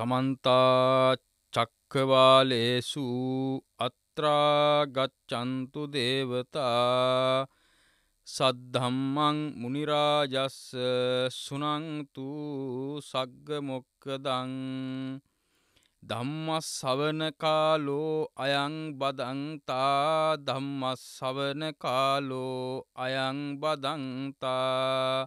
සමන්තා චක්කවාලේසු අත්‍රාගච්චන්තු දේවතා සද්ධම්මං මුනිරාජස්ස සුනංතු සග්ග මොක්කදං ධම්මස් සවන කාලෝ අයං බදන්තා ධම්මස් සවන කාලෝ අයං බදන්තා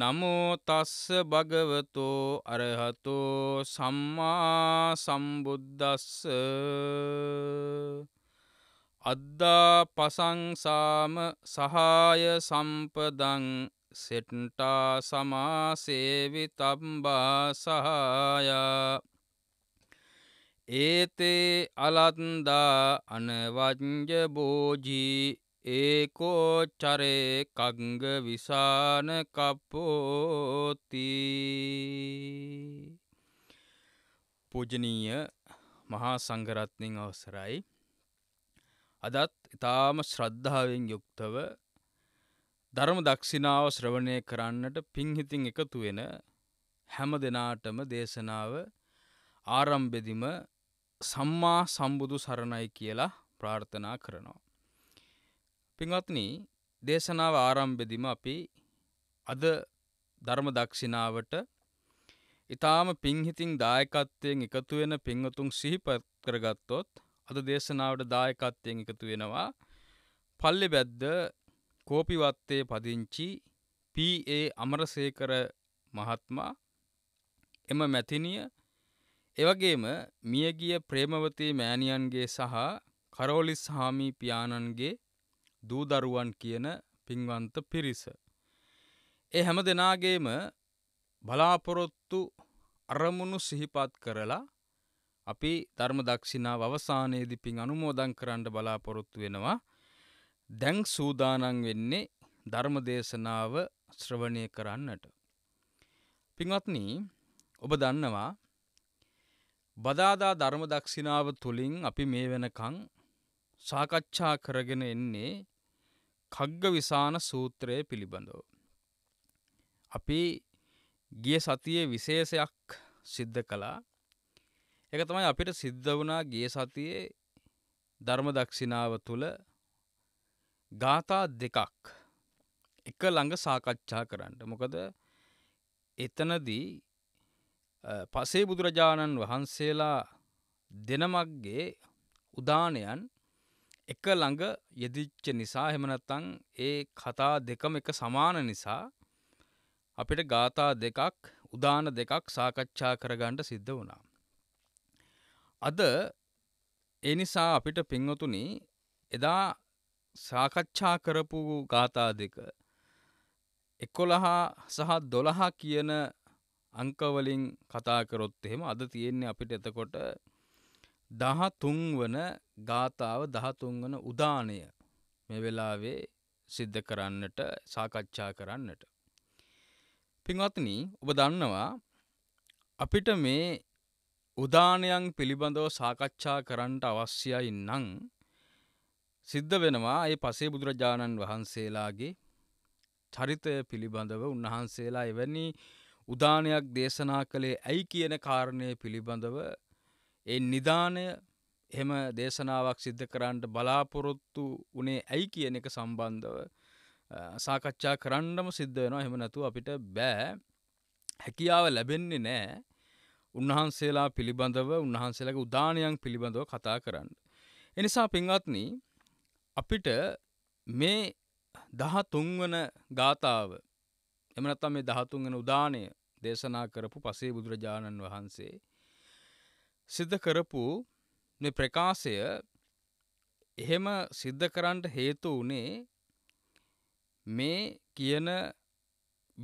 නමෝ තස්ස භගවතෝ අරහතෝ සම්මා සම්බුද්දස්ස අද්දා පසංසාම සහාය සම්පදං සෙට්ටා සමාසේවි තම්බා සහායා ඒතේ අලත්දා අනවජ්ජ බෝජී ඒකෝච්චරේ කංග විසාන කප්පෝති පූජනීය මහා සංඝරත්නින් අවසරයි අදත් ඉතාම ශ්‍රද්ධාවෙන් යුක්තව ධර්ම දක්ෂිනාව ශ්‍රවණය කරන්නට පිංහිතින් එකතු වෙන හැම දෙනාටම දේශනාව ආරම්භෙදිම සම්මා සම්බුදු සරණයි කියලා ප්‍රාර්ථනා කරනවා. පින්වත්න දේශනාව ආරම්භෙදිම අපි අද ධර්ම දක්ෂිනාවට ඉතාම පින්හිතින් දායකත්වයෙන් එකතු වෙන පින්වතුන් සිහිපත් කරගත්තොත් අද දේශනාවට දායකත්වයෙන් එකතු වෙනවා පල්ලෙ බැද්ද කෝපිවත්තේ පදිංචි පඒ අමරසේකර මහත්මා එම මැතිනිය එවගේම මියගිය ප්‍රේමවතී මෑණියන්ගේ සහ කරෝලිස් හාමි පියාණන්ගේ දූදරුවන් කියන පින්වන්ත පිරිස. ඒ හැම දෙනාගේම බලාපොරොත්තු අරමුණු සිහිපත් කරලා අපි ධර්ම දක්ෂිනාව අවසානයේදී පින් අනුමෝදන් කරන්න බලාපොරොත්තු වෙනවා. දැන් සූදානම් වෙන්නේ ධර්ම දේශනාව ශ්‍රවණය කරන්නට. පින්වත්නි ඔබ දන්නවා බදාදා ධර්ම දක්ෂිනාව තුලින් අපි මේ වෙනකන් සාකච්ඡා කරගෙන එන්නේ කග්ග විසාන සූත්‍රය පිළිබඳව. අපි ගිය සතියේ විශේෂයක් සිද්ධ කළා එක තමයි අපිට සිද්ධ වුණා ගිය සතියේ ධර්ම දක්ෂිනාව තුළ ගාථා දෙකක් එක ළඟ සාකච්ඡා කරන්න මොකද එතනදී පසේ බුදුරජාණන් වහන්සේලා දෙනමක්ගේ උදානයන් එක ළඟ යෙදිච්ච නිසා එහෙම නැත්නම් ඒ කතා දෙකම එක සමාන නිසා අපිට ગાතා දෙකක් උදාන දෙකක් සාකච්ඡා කරගන්න සිද්ධ වුණා. අද ඒ නිසා අපිට පින්වතුනි එදා සාකච්ඡා කරපු ગાතා දෙක 11 සහ 12 කියන අංක වලින් කතා කරොත් එහෙම අද තියෙන්නේ අපිට එතකොට 13 වන ගාථාව දහතුන්වන උදානය මේ වෙලාවේ සිද්ධ කරන්නට සාකච්ඡා කරන්නට. පින්වත්න ඔබ දන්නවා අපිට මේ උදානයන් පිළිබඳව සාකච්ඡා කරන්නට අවශ්‍යයි නං සිද්ධ වෙනවා ඒ පසේ බුදුරජාණන් වහන්සේලාගේ චරිතය පිළිබඳව උන්වහන්සේලා එවැනි උදානයක් දේශනා කළේ ඇයි කියන කාරණය පිළිබඳව ඒ නිධානය එහෙම දේශනාවක් සිද්ධ කරන්නට බලාපොරොත්තු උනේ ඇයි කියන එක සම්බන්ධව සාකච්ඡා කරන්නම සිද්ධ වෙනවා එහෙම නැතුව අපිට බෑ හැකියාව ලැබෙන්නේ නෑ උන්වහන්සේලා පිළිබඳව උන්වහන්සේලාගේ උදානයන් පිළිබඳව කතා කරන්න. එනිසා පින්වත්නි අපිට මේ දහතුන්වන ගාථාව එම නැත්නම් මේ දහතුන්වන උදානය දේශනා කරපු පසේ බුදුරජාණන් වහන්සේ සිද්ධ කරපු මේ ප්‍රකාශය එහෙම සිද්ධ කරන්න හේතු වුණේ මේ කියන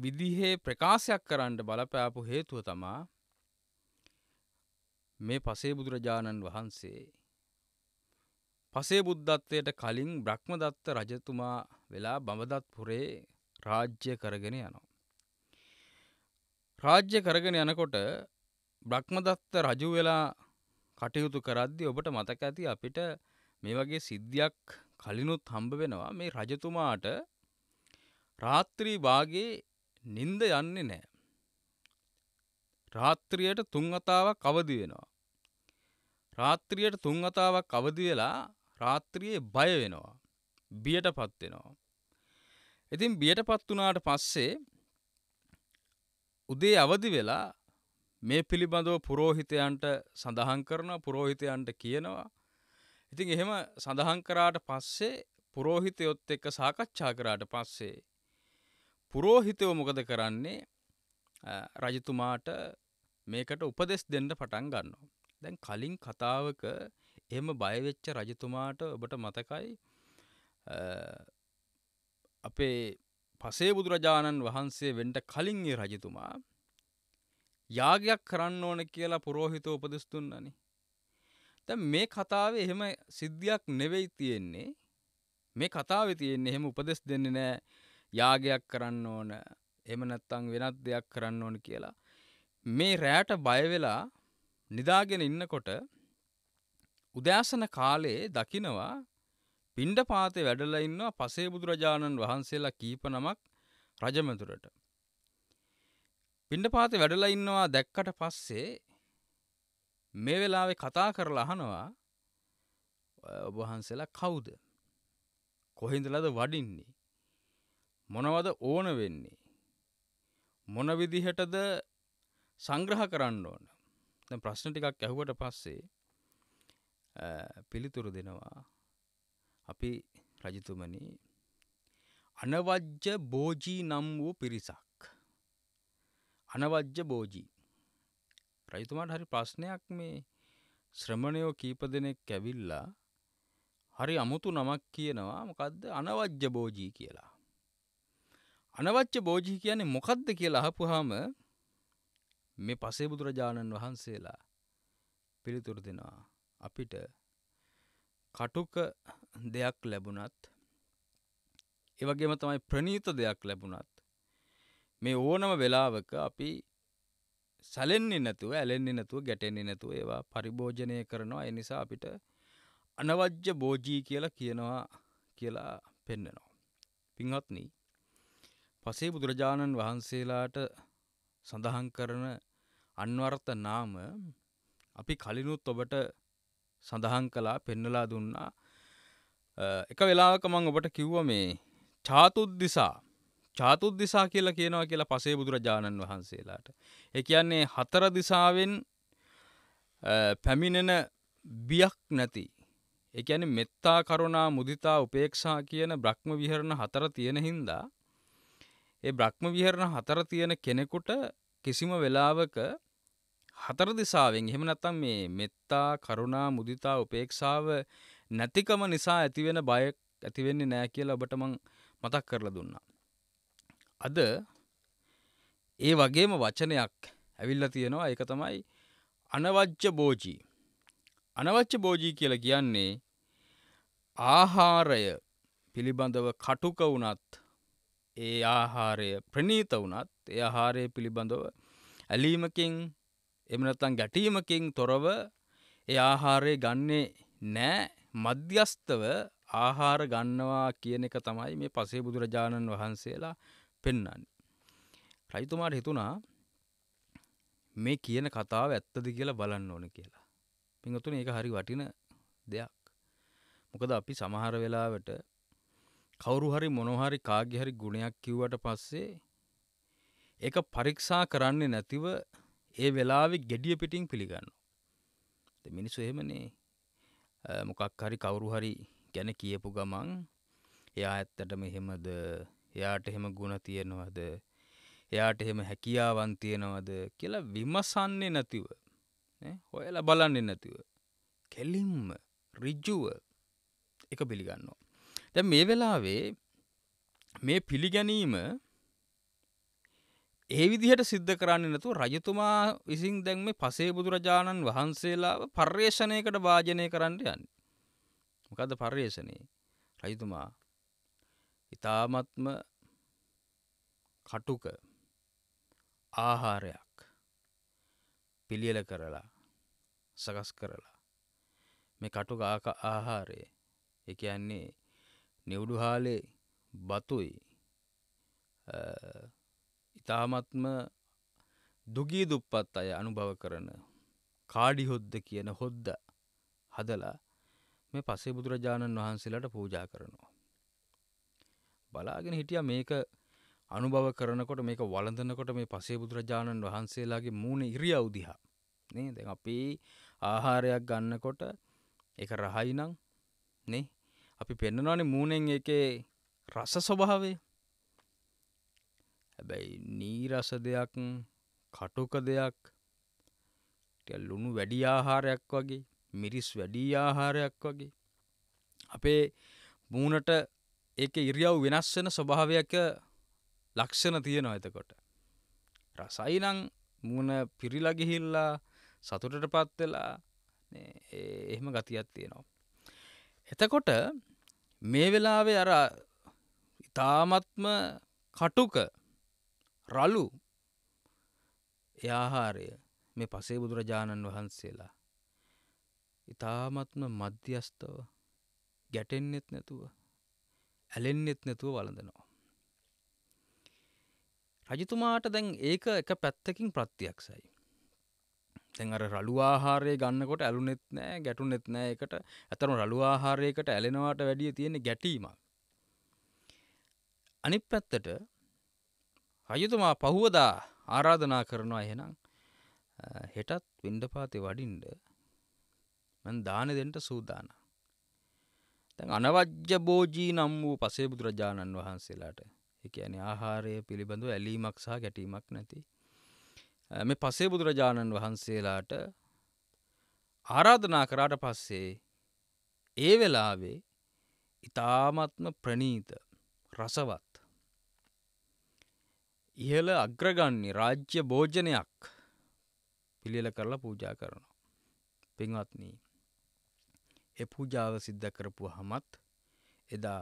විදිහේ ප්‍රකාශයක් කරන්න බලපෑපු හේතුව තමා මේ පසේ බුදුරජාණන් වහන්සේ පසේ බුද්ධත්වයට කලින් බ්‍රහ්මදත්ත රජතුමා වෙලා බඹදත්පුරේ රාජ්‍ය කරගෙන යනවා. රාජ්‍ය කරගෙන යනකොට බ්‍රහ්මදත්ත රජු වෙලා කටයුතු කරද්දී ඔබට මතක ඇති අපිට මේ වගේ සිද්ධියක් කලිනුත් හම්බ වෙනවා මේ රජතුමාට රාත්‍රී භාගයේ නිින්ද යන්නේ නැහැ. රාත්‍රියට තුන් වතාවක් අවදි වෙනවා. රාත්‍රියට තුන් වතාවක් අවදි වෙලා රාත්‍රියේ බය වෙනවා. බියටපත් වෙනවා. ඉතින් බියටපත් වුණාට පස්සේ උදේ අවදි වෙලා මේ පිළිබඳව පුරෝහිතයන්ට සඳහන් කරනවා පුරෝහිතයන්ට කියනවා. ඉතින් එහෙම සඳහන් කරාට පස්සේ පුරෝහිතයොත් එක්ක සාකච්ඡා කරාට පස්සේ පුරෝහිතව මොකද කරන්නේ රජතුමාට මේකට උපදෙස් දෙන්න පටන් ගන්නවා. දැන් කලින් කතාවක එහෙම බයවෙච්ච රජතුමාට ඔබට මතකයි අපේ පසේ බුදුරජාණන් වහන්සේ වෙන්ට කලින්ගේ රජතුමා යාගයක් කරන්න ඕන කියලා පුරෝහිත උපදෙස් දුන්නනේ. දැන් මේ කතාවේ එහෙම සිද්ධියක් නෙවෙයි තියෙන්නේ. මේ කතාවේ තියෙන්නේ එහෙම උපදෙස් දෙන්නේ නෑ යාගයක් කරන්න ඕන. එහෙම නැත්තම් වෙනත් දෙයක් කරන්න ඕන කියලා. මේ රැයට බය වෙලා නිදාගෙන ඉන්නකොට උදෑසන කාලේ දකිනවා පිණ්ඩපාතේ වැඩලා ඉන්නවා පසේ බුදුරජාණන් වහන්සේලා කීප නමක් රජමැදුරට. පිණ්ඩපාත වැඩලා ඉන්නවා දැක්කට පස්සේ මේ වෙලාවේ කතා කරලා අහනවා ඔබ වහන්සේලා කවුද? කොහින්දලාද වඩින්නේ? මොනවද ඕන වෙන්නේ? මොන විදිහටද සංග්‍රහ කරන්න ඕන? දැන් ප්‍රශ්න ටිකක් ඇහුවට පස්සේ පිළිතුරු දෙනවා අපි රජතුමනි අනවජ්‍ය බෝජී නම් වූ පිරිසක් අනවජ්‍ය බෝජී. රජතුමාට හරි ප්‍රශ්නයක් මේ ශ්‍රමණයෝ කීප දෙනෙක් ඇවිල්ලා හරි අමුතු නමක් කියනවා මොකද්ද අනවජ්‍ය බෝජී කියලා. අනවච්ච බෝජී කියන්නේ මොකද්ද කියලා අහපුවාම මේ පසේ බුදුරජාණන් වහන්සේලා පිළිතුරු දෙනවා අපිට කටුක දෙයක් ලැබුණත් ඒ වගේම තමයි ප්‍රනීත දෙයක් ලැබුණත් මේ ඕනම වෙලාවක අපි සැලෙන්නේ නැතුව ඇලෙන්නේ නැතුව ගැටෙන්නේ නැතුව ඒවා පරිභෝජනය කරනවා ඒ නිසා අපිට අනවජ්‍ය බෝජී කියලා කියනවා කියලා පෙන්වනවා. පින්වත්නි පසේ බුදුරජාණන් වහන්සේලාට සඳහන් කරන අන්වර්ථ නාම අපි කලිනුත් ඔබට සඳහන් කළා පෙන්නලා දුන්නා එක වෙලාවක මම ඔබට කිව්වා මේ චාතුද්දිසා චාතුත් දිසා කියලා කියනවා කියලා පසේ බුදුරජාණන් වහන්සේලාට. ඒ කියන්නේ හතර දිසාවෙන් පැමිණෙන බියක් නැති. ඒ කියන්නේ මෙත්තා කරුණා මුදිතා උපේක්ෂා කියන බ්‍රහ්ම විහරණ හතර තියෙන හින්දා ඒ බ්‍රහ්ම විහරණ හතර තියෙන කෙනෙකුට කිසිම වෙලාවක හතර දිසාවෙන් එහෙම නැත්නම් මේ මෙත්තා කරුණා මුදිතා උපේක්ෂාව නැතිකම නිසා ඇතිවෙන බය ඇති වෙන්නේ නැහැ කියලා ඔබට මම මතක් කරලා දුන්නා. අද ඒ වගේම වචනයක් ඇවිල්ලා තියෙනවා ඒක තමයි අනවජ්‍ය බෝජී. අනවච්‍ය බෝජී කියලා කියන්නේ ආහාරය පිළිබඳව කටුක වුණත් ඒ ආහාරය ප්‍රනීත වුණත් ඒ ආහාරය පිළිබඳව ඇලීමකින් එහෙම නැත්නම් ගැටීමකින් තොරව ඒ ආහාරය ගන්නේ නෑ මධ්‍යස්තව ආහාර ගන්නවා කියන එක තමයි මේ පසේ බුදුරජාණන් වහන්සේලා පෙන්වන්නේ. රජතුමාට හිතුණා මේ කියන කතාව ඇත්තද කියලා බලන්න ඕන කියලා. පින්වතුනි ඒක හරි වටින දෙයක්. මොකද අපි සමහර වෙලාවට කවුරු හරි මොනෝhari කාගේ හරි ගුණයක් කිව්වට පස්සේ ඒක පරීක්ෂා කරන්නේ නැතිව ඒ වෙලාවේ gediya පිටින් පිළිගන්නවා. ඉතින් මිනිස්සු එහෙමනේ මොකක් හරි කවුරු හරි ගැන කියපු ගමන් එයා ඇත්තටම එහෙමද එයාට එහෙම ගුණ තියෙනවද එයාට එහෙම හැකියාවන් තියෙනවද කියලා විමසන්නේ නැතිව හොයලා බලන්නේ නැතිව කෙලින්ම රිජ්ජුව එක පිළිගන්නවා දැන් මේ වෙලාවේ මේ පිළිගැනීම ඒ විදිහට සිද්ධ කරන්නේ නැතුව රජතුමා විසින් දැන් මේ පසේ බුදුරජාණන් වහන්සේලාව පර්යේෂණයකට වාජනය කරන්න යන්නේ මොකද්ද පර්යේෂණේ රජතුමා ඉතාමත්ම කටුක ආහාරයක් පිළියල කරලා සකස් කරලා මේ කටුක ආහාරය එකයන්නේ නිවුඩු හාලේ බතුයි ඉතාමත්ම දුගී දුප්පත් අය අනුභව කරන කාඩිහොද්ද කියන හොද්ද හදලා මේ පසේ බුදුරජාණන් වහන්සේලාට පූජා කරනවා. බලාගෙන හිටියා මේක අනුභව කරනකොට මේක වළඳනකොට මේ පසේ බුදුරජාණන් වහන්සේලාගේ මූණ ඉරියව් දිහා නේ දැන් අපි ආහාරයක් ගන්නකොට ඒක රහයි නම් නේ අපි පෙන්නනවානේ මූණෙන් ඒකේ රස ස්වභාවය හැබැයි නීරස දෙයක් කටුක දෙයක් ලුණු වැඩි ආහාරයක් වගේ මිරිස් වැඩි ආහාරයක් වගේ අපේ මූණට ඒක ඉරියව් වෙනස් වෙන ස්වභාවයක ලක්ෂණ තියෙනවා එතකොට. රසයි නම් මුණ පිරිලා ගිහිල්ලා සතුටටපත් වෙලා එහෙම ගතියක් තියෙනවා. එතකොට මේ වෙලාවේ අර ඉතාමත්ම කටුක රලු ඒ ආහාරය මේ පසේ බුදුරජාණන් වහන්සේලා ඉතාමත්ම මධ්‍යස්තව ගැටෙන්නෙත් නැතුව ඇලෙන්නෙත් නැතුව වළඳනවා. රජතුමාට දැන් ඒක එක පැත්තකින් ප්‍රත්‍යක්ෂයි. දැන් අර රළු ආහාරය ගන්නකොට ඇලුනෙත් නෑ ගැටුනෙත් නෑ ඒකට. අතරම රළු ආහාරයකට ඇලෙනවට වැඩිය තියෙන්නේ ගැටීමක්. අනිත් පැත්තට රජතුමා පහුවදා ආරාධනා කරනවා එහෙනම් හෙටත් පිණ්ඩපාතේ වඩින්න මං දාන දෙන්න සූදානම්. දැන් අනවජ්‍ය බෝජී නම් වූ පසේ බුදුරජාණන් වහන්සේලාට ඒ කියන්නේ ආහාරය පිළිබඳව ඇලීමක් සහ ගැටීමක් නැති මේ පසේ බුදුරජාණන් වහන්සේලාට ආරාධනා කරාට පස්සේ ඒ වෙලාවේ ඊ타මත්ම ප්‍රනීත රසවත් ඉහළ අග්‍රගන්නේ රාජ්‍ය භෝජනයක් පිළිල කරලා පූජා කරනවා පින්වත්නි ඒ පූජාව සිද්ධ කරපුවාමත් එදා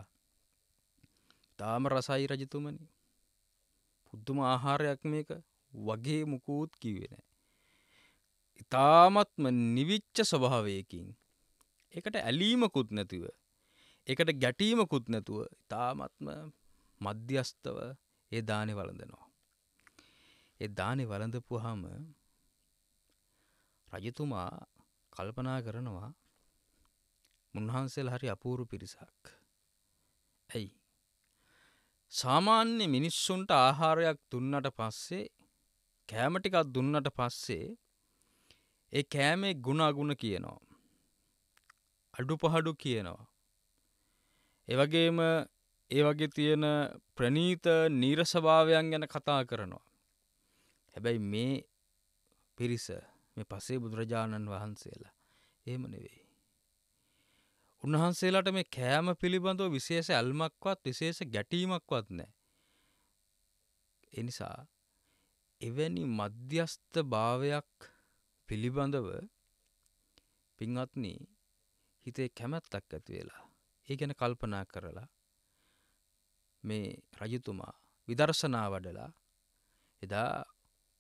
තාම රසයි රජතුමනි පුදුම ආහාරයක් මේක වගේ මුකුත් කිව්වේ නැහැ. ඊ타ත්ම නිවිච්ච ස්වභාවයකින් ඒකට ඇලීමකුත් නැතිව ඒකට ගැටීමකුත් නැතුව ඊ타ත්ම මධ්‍යස්තව ඒ දානේ වළඳනවා. ඒ දානේ වළඳපුවාම රජතුමා කල්පනා කරනවා උන්වහන්සේල හරි අපූරු පිරිසක්. ඇයි. සාමාන්‍ය මිනිස්සුන්ට ආහාරයක් දුන්නට පස්සේ කෑමටිකක් දුන්නට පස්සේ ඒ කෑමේ ගුණාගුණ කියනවා. අඩු පහඩු කියනවා. එවගේම ඒ වගේ තියෙන ප්‍රනීත නීරසභාවයන් ගැන කතා කරනවා. හැබැයි මේ පිරිස මේ පසේ බුදුරජාණන් වහන්සේලා එහෙම නෙවෙයි. උන්වහන්සේලාට මේ කෑම පිළිබඳව විශේෂ ඇල්මක්වත් විශේෂ ගැටීමක්වත් නැහැ. එනිසා එවැනි මධ්‍යස්ත භාවයක් පිළිබඳව පින්වත්නි හිතේ කැමැත්තක් ඇති වෙලා ඒ ගැන කල්පනා කරලා මේ රජතුමා විදර්ශනා වඩලා එදා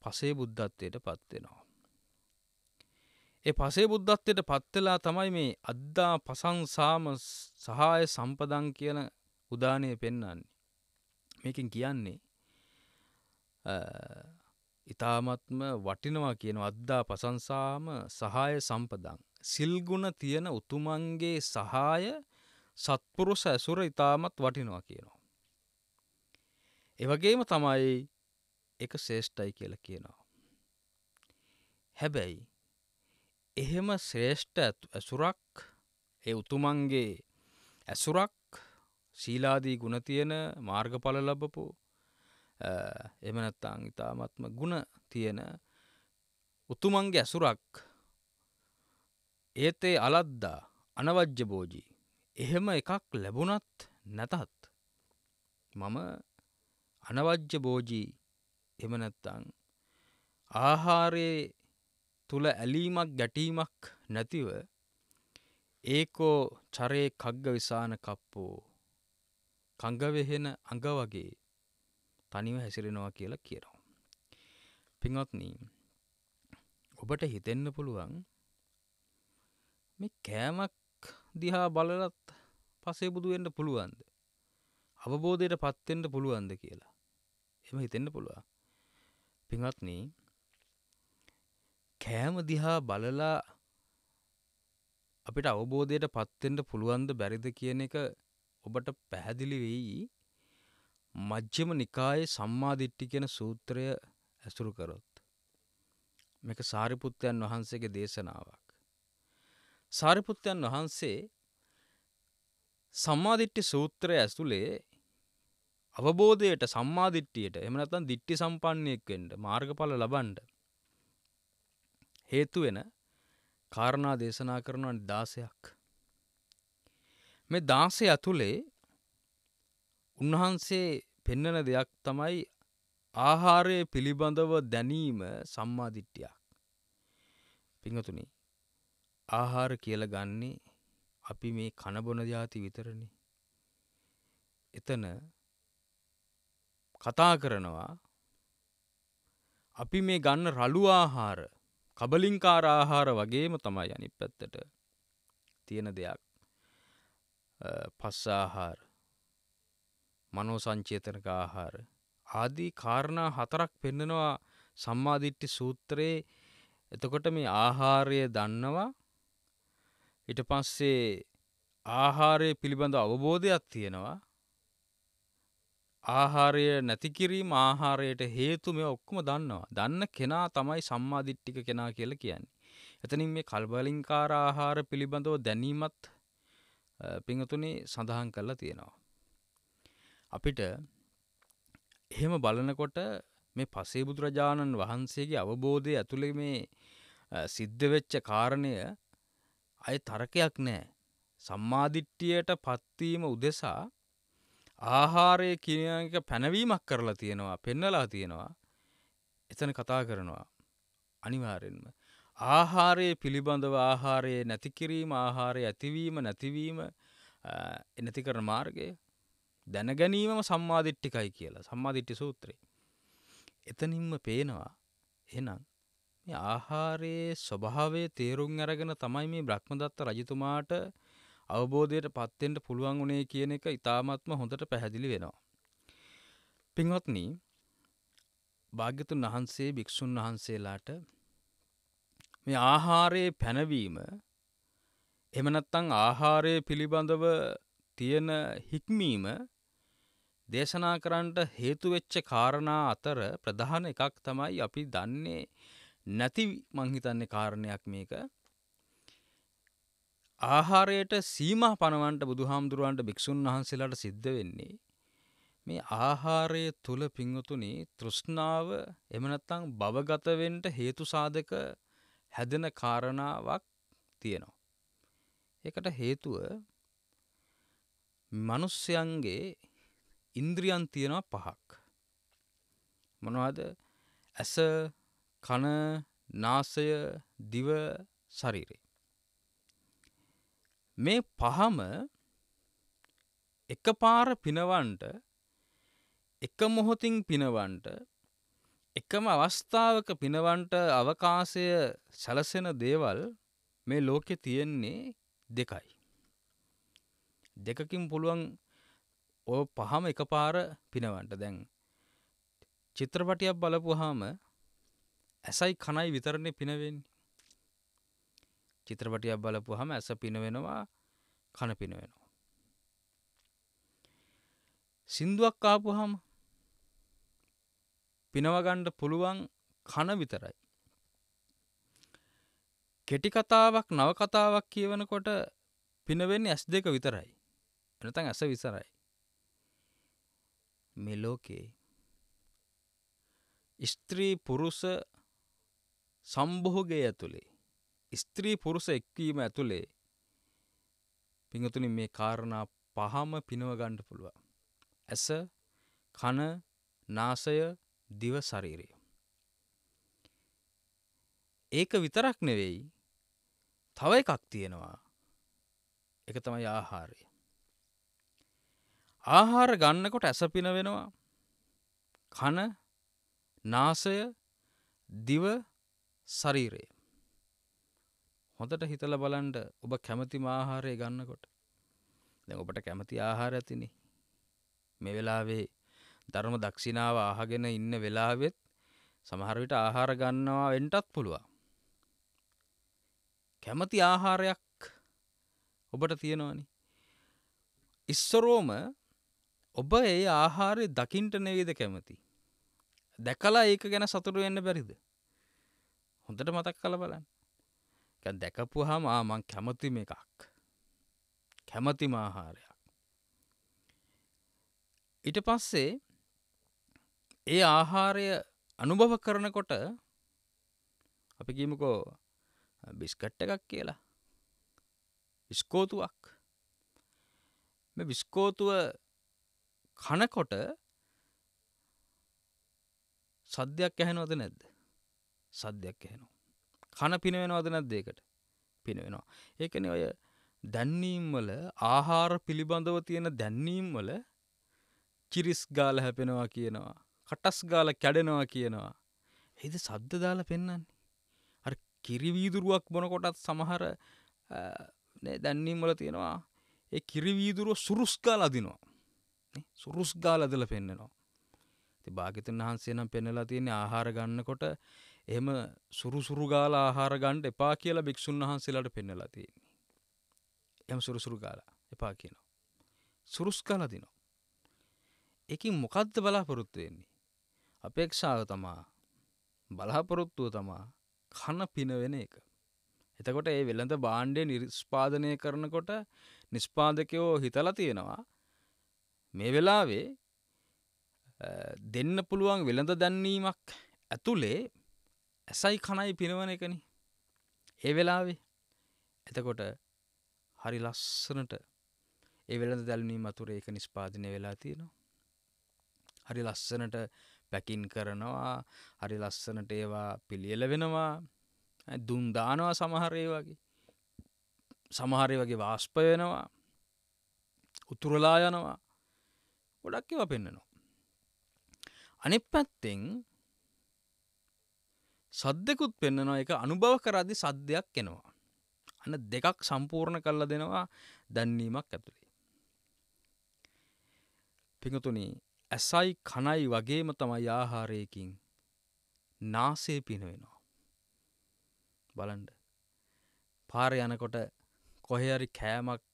පසේ බුද්ධත්වයට පත් වෙනවා. ඒ පසේ බුද්ධත්වයට පත්වෙලා තමයි මේ අද්දා පසංසාම සහාය සම්පදන් කියන උදානය පෙන්නන්නේ. මේකින් කියන්නේ ඉතාමත්ම වටිනවා කියන අද්දා පසංසාම සහාය සම්පදං. සිල්ගුණ තියෙන උතුමන්ගේ සහාය සත්පුරුස ඇසුර ඉතාමත් වටිනවා කියනවා. එවගේම තමයි එක ශේෂ්ඨයි කියල කියනවා. හැබැයි එහෙම ශ්‍රේෂ්ඨ ඇසුරක් ඒ උතුමන්ගේ ඇසුරක් සීලාදී ගුණ තියෙන මාර්ගඵල ලබපු එම නැත්තං ඉතාමත්ම ගුණ තියෙන උතුමන්ගේ ඇසුරක් ඒතේ අලද්දා අනවජ්‍ය බෝජී එහෙම එකක් ලැබුණත් නැතත් මම අනවජ්‍ය බෝජී එම නැත්තං ආහාරයේ තුළ ඇලීමක් ගැටීමක් නැතිව ඒකෝ චරේ කග්ග විසාන කප්පෝ කංගවෙහෙන අඟ වගේ තනිව හැසිරෙනවා කියලා කියනවා. පින්වත්නි ඔබට හිතෙන්න පුළුවන් මේ කෑමක් දිහා බලලත් පසේ බුදු වෙන්න පුළුවන්ද? අවබෝධයට පත් වෙන්න පුළුවන්ද කියලා. එහෙම හිතෙන්න පුළුවන්. පින්වත්නි කෑම දිහා බලලා අපිට අවබෝධයට පත්වෙන්ට පුළුවන්ද බැරිද කියන එක ඔබට පැහැදිලි වෙයි මජ්්‍යම නිකායේ සම්මාධිට්ටි කියෙන සූත්‍රය ඇසුරු කරොත්. මේක සාරිපුත්තයන් වහන්සේගේ දේශනාවක්. සාරිපුත්තයන් වහන්සේ සම්මාධිට්ටි සූත්‍රය ඇසුලේ අවබෝධයට සම්මාධිට්ටියට එමනතන් දිට්ටි සම්පන්නයෙක් වෙන්ට මාර්ගඵල ලබන්ඩ හේතුවෙන කාරණා දේශනා කරනවන් දාසයක්. මේ දාසය ඇතුළේ උන්වහන්සේ පෙන්නන දෙයක් තමයි ආහාරය පිළිබඳව දැනීම සම්මාධිට්ටියක්. පිංහතුනි ආහාර කියල ගන්නේ අපි මේ කණබොන ජාති විතරණ එතන කතා කරනවා අපි මේ ගන්න රළු ආහාර කබලින්කාර ආහාර වගේම තමයි අනි පැත්තට තියෙන දෙයක් පස්සාහාර මනෝ සංචේතනක ආහාර ආදී කාරණා හතරක් පෙන්නනවා සම්මාධිට්ටි සූත්‍රයේ එතකොට මේ ආහාරය දන්නවා ඊට පස්සේ ආහාරය පිළිබඳ අවබෝධයක් තියෙනවා ආහාරය නැති කිරීම ආහාරයට හේතු මේ ඔක්කොම දන්නවා. දන්න කෙනා තමයි සම්මාදිට්ඨික කෙනා කියලා කියන්නේ. එතනින් මේ කල්බලින්කාර ආහාර පිළිබඳව දැනීමත් පිංගතුනේ සඳහන් කරලා තියෙනවා. අපිට එහෙම බලනකොට මේ පසේ බුදුරජාණන් වහන්සේගේ අවබෝධය ඇතුළේ මේ සිද්ධ වෙච්ච කාරණය අය තරකයක් නැහැ. සම්මාදිට්ඨියට පත්වීම උදෙසා ආහාරය කියන එක පැනවීමක් කරලා තියෙනවා පෙන්නලා තියෙනවා එතන කතා කරනවා අනිවාර්යෙන්ම ආහාරයේ පිළිබඳව ආහාරයේ නැති කිරීම ආහාරයේ ඇතිවීම නැතිවීම නැති කරන මාර්ගය දැනගැනීමම සම්මාදිට්ඨිකයි කියලා සම්මාදිට්ඨි සූත්‍රේ එතනින්ම පේනවා එහෙනම් මේ ආහාරයේ ස්වභාවය තේරුම් අරගෙන තමයි මේ බ්‍රහ්මදත්ත රජතුමාට අවබෝධයට පත්වෙන්න පුළුවන් උනේ කියන එක ඉතාමත්ම හොඳට පැහැදිලි වෙනවා. පින්වත්නි, භාග්‍යතුන් වහන්සේ භික්ෂුන් වහන්සේලාට මේ ආහාරයේ පැනවීම එහෙම නැත්නම් ආහාරයේ පිළිබඳව තියෙන හික්මීම දේශනා කරන්නට හේතු වෙච්ච කාරණා අතර ප්‍රධාන එකක් තමයි අපි දන්නේ නැති මං හිතන්නේ කාරණයක් මේක. ආහාරයට සීමා පනවන්ට බුදුහාමුදුරුවන්ට භික්‍ෂූන් වහන්සේලාට සිද්ධ වෙන්නේ. මේ ආහාරය තුළ පිංහතුනි තෘෂ්ණාව එමනත්තං බවගතවෙන්ට හේතු සාධක හැදෙන කාරණාවක් තියෙනවා. එකට හේතුව මනුස්්‍යයන්ගේ ඉන්ද්‍රියන් තියෙනවා පහක්. මොනවාද ඇස කන නාසය දිව ශරීරේ. මේ පහම එකපාර පිනවන්ට එක මොහොතින් පිනවන්ට එකම අවස්ථාවක පිනවන්ට අවකාශය සැලසෙන දේවල් මේ ලෝකෙ තියෙන්නේ දෙකයි. දෙකකින් පුළුවන් ඔය පහම එකපාර පිනවන්ට දැන් චිත්‍රපටියක් බලපුවාම ඇසයි කණයි විතරනේ පිනවෙන්නේ. චිත්‍රපටියක් බලපුහම ඇස පිනවෙනවා කන පිනවෙනවා. සින්දුවක් ආපුහම පිනවගණ්ඩ පුළුවන් කන විතරයි. කෙටි කතාවක් නවකතාවක් කියවනකොට පිනවෙන්නේ ඇස් දෙක විතරයි. එනතන් ඇස විසරයි. මෙලෝකේ ස්ත්‍රී පුරුස සම්බොහෝගේ ඇතුළේ ස්ත්‍රී පුරුෂ එක්වීම ඇතුලේ පිඟතුනි මේ කාරණා පහම පිනව ගන්න පුළුවන්. ඇස, කන, නාසය, දිව, ශරීරය. ඒක විතරක් නෙවෙයි තව එකක් තියෙනවා. ඒක තමයි ආහාරය. ආහාර ගන්නකොට ඇස පින වෙනවා. කන, නාසය, දිව, ශරීරය. හොඳට හිතල බලන්ඩ ඔබ කැමති ආහාරය ගන්නකොට දැන් ඔබට කැමති ආහාර ඇතිනේ මේ වෙලාවේ ධර්ම දක්ෂිනාව අහගෙන ඉන්න වෙලාවෙත් සමහර විට ආහාර ගන්නවා වෙන්ටත් පුළුවන් කැමති ආහාරයක් ඔබට තියෙනවනි ඉස්සරෝම ඔබ ඒ ආහාරය දකිින්ට නෙවේද කැමති දැකලා ඒක ගැන සතුරු වෙන්න බැරිද හොඳට මතක් කල බලන්න දැකපුහම ආමං කැමතිම එකක් කැමතිම ආහාරයක් ඊට පස්සේ ඒ ආහාරය අනුභව කරනකොට අපි ගිමකෝ බිස්කට්ට එකක් කියලා විස්කෝතුවක් මේ විස්කෝතුව කනකොට සද්‍යයක් ඇහෙනවද නැද්ද සද්‍යයක් ඇහෙනවා කන පිනවෙනවද නැද්ද ඒකට? පිනවෙනවා. ඒ කියන්නේ ඔය දැන්නීම් වල ආහාර පිළිබඳව තියෙන දැන්නීම් වල චිරිස් ගාලා හැපෙනවා කියනවා. කටස් ගාලා කැඩෙනවා කියනවා. ඒද සද්ද දාලා පෙන්වන්නේ. අර කිරි වීදුරුවක් බොනකොටත් සමහර දැන්නීම් වල තියෙනවා. ඒ කිරි වීදුරුව සුරුස් ගාලා අදිනවා. සුරුස් ගාලා අදලා පෙන්නනවා. ඉතින් භාග්‍යතුන් වහන්සේ නම් පෙන්වලා තියෙන්නේ ආහාර ගන්නකොට එහෙම සුරුසුරු ගාලා ආහාර ගන්න එපා කියලා භික්ෂුන් වහන්සේලාට පෙන්වලා තියෙන්නේ. එහෙම සුරුසුරු ගාලා එපා කියනවා. සුරුස් ගාලා දිනවා. ඒකින් මොකද්ද බලාපොරොත්තු වෙන්නේ? අපේක්ෂාව තමා බලාපොරොත්තුව තමා කන පින වෙන එක. එතකොට ඒ වෙළඳ බාණ්ඩය නිෂ්පාදනය කරනකොට නිෂ්පාදකයෝ හිතලා තියෙනවා මේ වෙලාවේ දෙන්න පුළුවන් වෙළඳ දැන්වීමක් ඇතුලේ ඇසයි කණයි පිනවන එකන ඒ වෙලාවේ එතකොට හරි ලස්සනට එවෙලඳ දැල්නී මතුර ඒක නිස්පාදිනය වෙලා තියෙනවා හරි ලස්සනට පැකින් කරනවා හරි ලස්සනට ඒවා පිළියල වෙනවා දුන්දානවා සමහරය වගේ සමහරය වගේ වාස්ප වෙනවා උතුරලා යනවා ගොඩක් ඒව පෙන්න්නනවා අනිත් පැත්තෙන් සද්දෙකුත් පෙන්න්නනවා එක අනුභව කරදි සද්දයක් එනවා. අන දෙකක් සම්පූර්ණ කල්ල දෙනවා දැන්නීමක් ඇතුළේ. පිඟතුනි ඇසයි කණයි වගේම තමයි ආහාරයකින් නාසේ පිනවෙනවා. බලන්ඩ පාර යනකොට කොහරි කෑමක්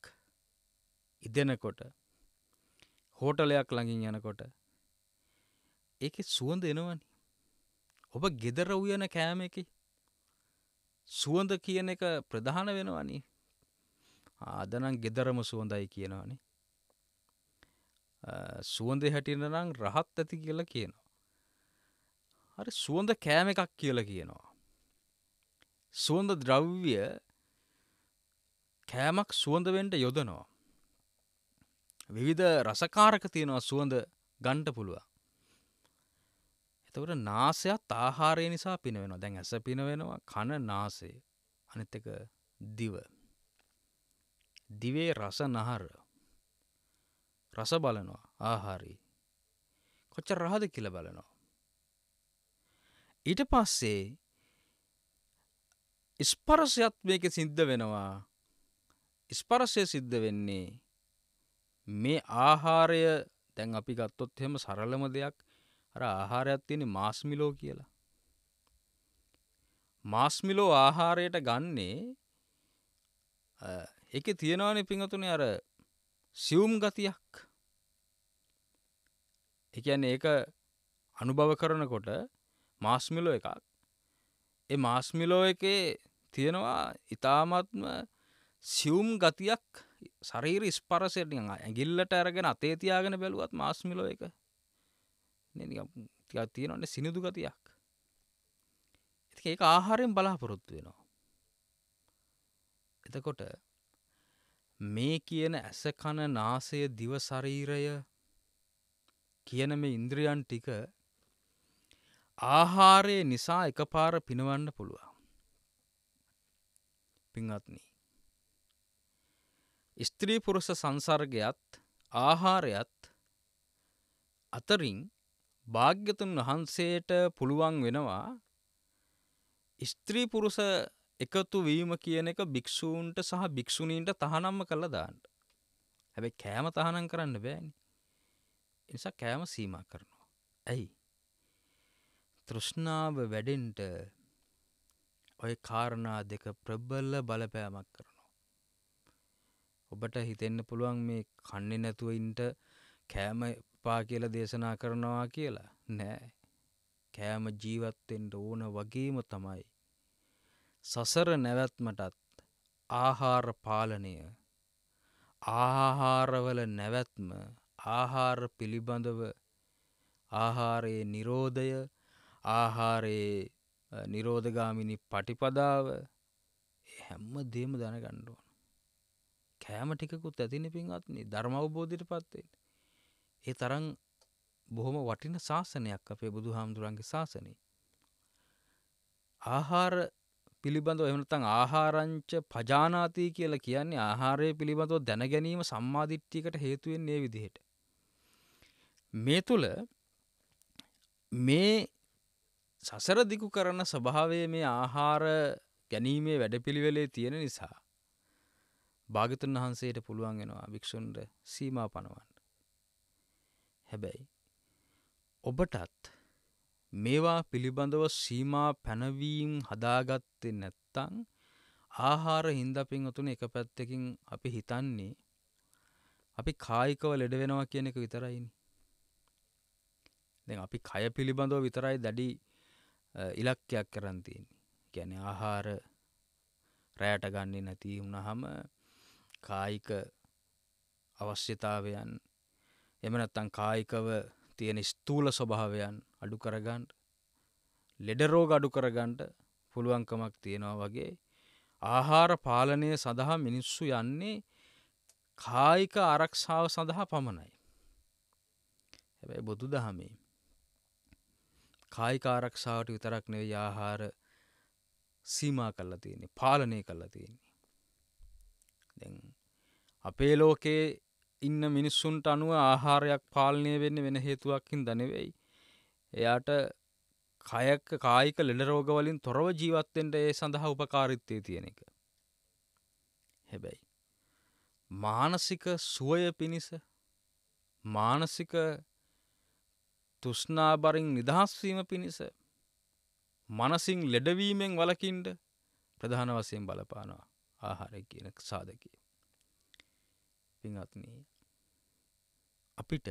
ඉදෙනකොට හෝටලයක් ළඟින් යනකොට ඒක සුවඳ එනවනි ඔබ ගෙදර උයන කෑම එක සුවඳ කියන එක ප්‍රධාන වෙනවනේ. ආදනම් ගෙදරම සුවඳයි කියනවනේ. සුවඳ හැටියට නම් රහත් ඇති කියලා කියනවා. හරි සුවඳ කෑම එකක් කියලා කියනවා. සුවඳ ද්‍රව්‍ය කෑමක් සුවඳ වෙන්න යොදනවා. විවිධ රසකාරක තියෙනවා සුවඳ ගන්ට පුළුවන්. එතකට නාසයත් ආහාරය නිසා පිනවෙනවා දැන් ඇස පිනවෙනවා කණ නාසේ අනිත්තක දිව. දිවේ රස නහර රස බලනවා ආහාරී. කොච්ච රහද කියල බලනවා. ඊට පස්සේ ස්පරසයත් මේක සිද්ධ වෙනවා ස්පරසය සිද්ධ වෙන්නේ මේ ආහාරය දැන් අපි ගත්තොත් හෙම සරලම දෙයක් අර ආහාරයක් තියෙන මාස්මිලෝ කියලා. මාස්මිලෝ ආහාරයට ගන්නේ එකේ තියෙනවනේ පිංගතුනේ අර සියුම් ගතියක්. ඒ කියන්නේ ඒක අනුභව කරනකොට මාස්මිලෝ එකක්. ඒ මාස්මිලෝ එකේ තියෙනවා ඊ타මත්ම සියුම් ගතියක් ශරීර ස්පර්ශයෙන් ඇඟිල්ලට අරගෙන අතේ තියාගෙන බැලුවත් මාස්මිලෝ එක තියක් තියෙනවන්න සිනිදු ගතියක් ඉති ඒ ආහාරයෙන් බලාපොරොත්තු වෙනවා එතකොට මේ කියන ඇස කණ නාසය දිවශරීරය කියන මේ ඉන්ද්‍රියන් ටික ආහාරය නිසා එකපාර පිනවන්න පුළුවන් පිංහත්නී ස්ත්‍රී පුරුෂ සංසර්ගයත් ආහාරයත් අතරින් භාග්‍යතුන් වහන්සේට පුළුවන් වෙනවා ස්ත්‍රී පුරුෂ එකතු වීම කියන එක භික්ෂූන්ට සහ භික්ෂුණීන්ට තහනම්ම කළා දාන්න. හැබැයි කෑම තහනම් කරන්න බෑනේ. ඒ නිසා කෑම සීමා කරනවා. ඇයි? තෘෂ්ණාව වැඩෙන්න ඔය කාරණා දෙක ප්‍රබල බලපෑමක් කරනවා. ඔබට හිතෙන්න පුළුවන් මේ කන්නේ නැතුව ඉන්න කෑම එපා කියලා දේශනා කරනවා කියලා නෑ. කෑම ජීවත් වෙන්න ඕන වගේම තමයි සසර නැවැත්මටත් ආහාර පාලනය ආහාරවල නැවැත්ම ආහාර පිළිබඳව ආහාරයේ නිරෝධය ආහාරයේ නිරෝධගාමිනි පටිපදාව හැම්ම දේම දැනගන්න ඕන කෑම ටිකකුත් ඇතින පින්වත්නි ධර්ම අවබෝධයට පත්වෙන්න ඒ තරම් බොහොම වටින ශාසනයක් අපේ බුදුහාමුදුරන්ගේ ශාසනය. ආහාර පිළිබඳව එහෙම නැත්නම් ආහාරංච පජානාති කියලා කියන්නේ ආහාරය පිළිබඳව දැන ගැනීම සම්මාදිට්ඨියකට හේතු වෙන්නේ මේ විදිහට. මේ තුල මේ සසර දිගු කරන ස්වභාවයේ මේ ආහාර ගැනීමේ වැඩපිළිවෙලේ තියෙන නිසා භාගතුන් වහන්සේට පුළුවන් වෙනවා භික්ෂුන්ට සීමා පනවන්න. හැබැයි ඔබටත් මේවා පිළිබඳව සීමා පැනවීම් හදාගත්තේ නැත්තං ආහාර හින්දා පින්වතුන එක පැත්තකින් අපි හිතන්නේ අපි කායිකව ලෙඩ වෙනවා කියන එක විතරයිනි. දැන් අපි කය පිළිබඳව විතරයි දැඩි ඉලක්කයක් කරන් තියෙන්නේ. කියන්නේ ආහාර රැයට ගන්නේ නැති වුණාම කායික අවශ්‍යතාවයන් එම නැත්තම් කායිකව තියෙන ස්ථූල ස්වභාවයන් අඩු කරගන්න ලෙඩ රෝග අඩු කරගන්න පුළුවන්කමක් තියෙනවා වගේ ආහාර පාලනය සඳහා මිනිස්සු යන්නේ කායික ආරක්ෂාව සඳහා පමණයි. හැබැයි බුදු දහමේ කායික ආරක්ෂාවට විතරක් නෙවෙයි ආහාර සීමා කරලා තියෙන්නේ පාලනය කරලා තියෙන්නේ. දැන් අපේ ලෝකේ ඉන්න මිනිස්සුන්ට අනුව ආහාරයක් පාලනය වෙන්න වෙන හේතුවක්කින් දනෙවෙයි. එයාට කයක කායික ලෙඩරෝගවලින් තොරව ජීවත්තෙන්ට ඒ සඳහා උපකාරිත්තය තියෙන එක. හැබැයි. මානසික සුවය පිණිස මානසික තුෂ්නාබරින් නිදහස්වීම පිණිස මනසින් ලෙඩවීමෙන් වලකින්ට ප්‍රධාන වසයෙන් බලපානවා ආහාරය කියන සාධකය. පිංහත්නී අපිට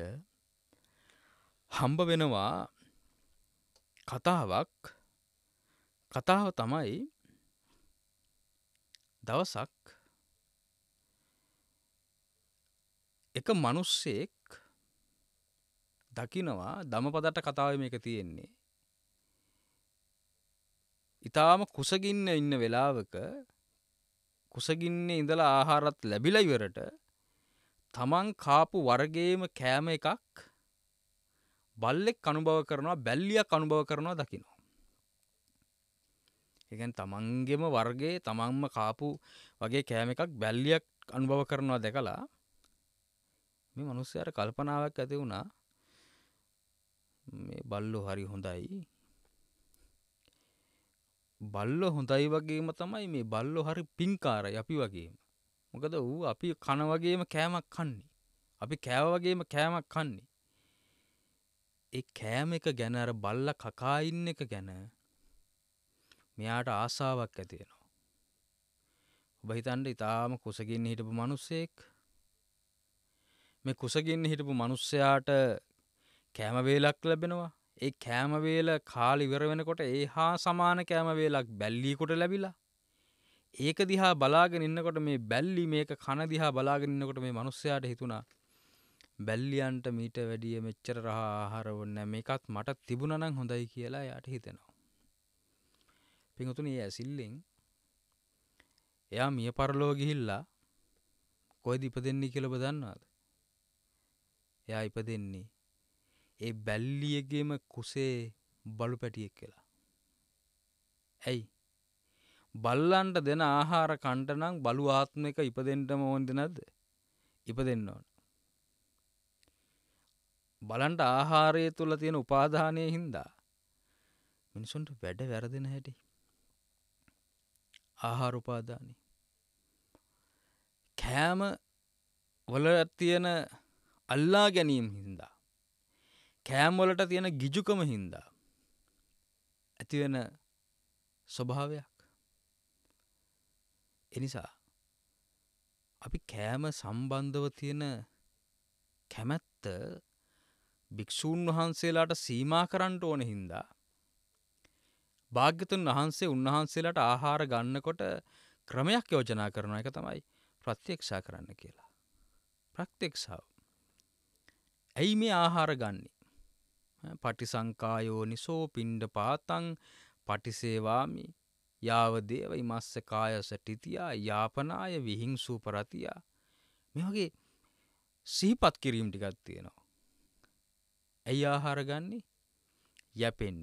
හම්බ වෙනවා කතාවක් කතාව තමයි දවසක් එක මනුස්සෙක් දකිනවා දමපදට කතාව මේක තියෙන්නේ. ඉතාම කුසගින්න ඉන්න වෙලාවක කුසගින්නේ ඉඳලා ආහාරත් ලැබිලයිවරට තමන් කාපු වර්ගයේම කෑම එකක් බල්ලෙක් අනුභව කරනවා බැල්ලියක් අනුභව කරනවා දකිනවා. එකන් තමන්ගෙම වර්ගේ තමන්ම කාපු වගේ කෑම එකක් බැල්ලියක් අනුභව කරනවා දැකලා මේ මනුස්සයට කල්පනාවක් ඇති වුණා මේ බල්ලෝ හරි හොඳයි බල්ලෝ හොඳයි වගේම තමයි මේ බල්ලෝ හරි පින්කාරයි අපි වගේම මොකද ඌ අපි කන වගේම කෑමක් කන්නේ. අපි කෑව වගේම කෑමක් කන්නේ. ඒ කෑම එක ගැන අර බල්ලා කකා ඉන්න එක ගැන මෙයාට ආසාවක් ඇති වෙනවා. ඔබ හිතන්න ඊටාම කුසගින්න හිටපු මිනිස්සෙක් මේ කුසගින්න හිටපු මිනිස්සයාට කෑම වේලක් ලැබෙනවා. ඒ කෑම වේල කාලි ඉවර වෙනකොට ඒ හා සමාන කෑම වේලක් බැල්ලියෙකුට ලැබිලා ඒක දිහා බලාගෙන ඉන්නකොට මේ බැල්ලි මේක කන දිහා බලාගෙන ඉන්නකොට මේ මිනිස්සයාට හිතුණා බැල්ලියන්ට මීට වැඩිය මෙච්චර රහ ආහාර ඕනේ මේකත් මට තිබුණා නම් හොඳයි කියලා එයාට හිතෙනවා. පිඟුතුනි ඒ ඇසිල්ලෙන් එයා මිය පරලෝ ගිහිල්ලා කොයිද ඉපදෙන්නේ කියලා ඔබ දන්නවද? එයා ඉපදෙන්නේ ඒ බැල්ලියගේම කුසේ බලු පැටියෙක් කියලා. ඇයි? බල්ලන්ට දෙන ආහාර කණ්ටනම් බලු ආත්මයක ඉපදෙන්ටම ඕන්ද නැද්ද ඉපදෙන්න ඕන. බලන්ට ආහාරය තුළ තියෙන උපාධානය හින්දා මිනිසුන්ට වැඩ වැරදින හැටි ආහාර උපාධානය කෑම වල තියෙන අල්ලා ගැනීම් හින්දා කෑම්වලට තියෙන ගිජුකම හින්දා ඇතිවෙන ස්වභාවයක් එනිසා අපි කෑම සම්බන්ධව තියෙන කැමැත්ත භික්‍ෂූන් වහන්සේලාට සීමා කරන්නට ඕන හින්දා. භාග්‍යතුන් වහන්සේ උන්වහන්සේලාට ආහාර ගන්නකොට ක්‍රමයක් යෝජනා කරන එක තමයි ප්‍රත්්‍යක්ෂා කරන්න කියලා. ප්‍රක්තික්ෂාව. ඇයි මේ ආහාර ගන්නේ. පටිසංකායෝනි සෝ පින්ඩ පාතන් පටිසේවාමි යාවදේව ඉමස්ස කායස ටිතියා යාපනාය විහිංසූ පරතියා මේ වගේ සිහිපත් කිරීම් ටිකක් තියෙනවා. ඇයි ආහාර ගන්නේ? යැපෙන්න.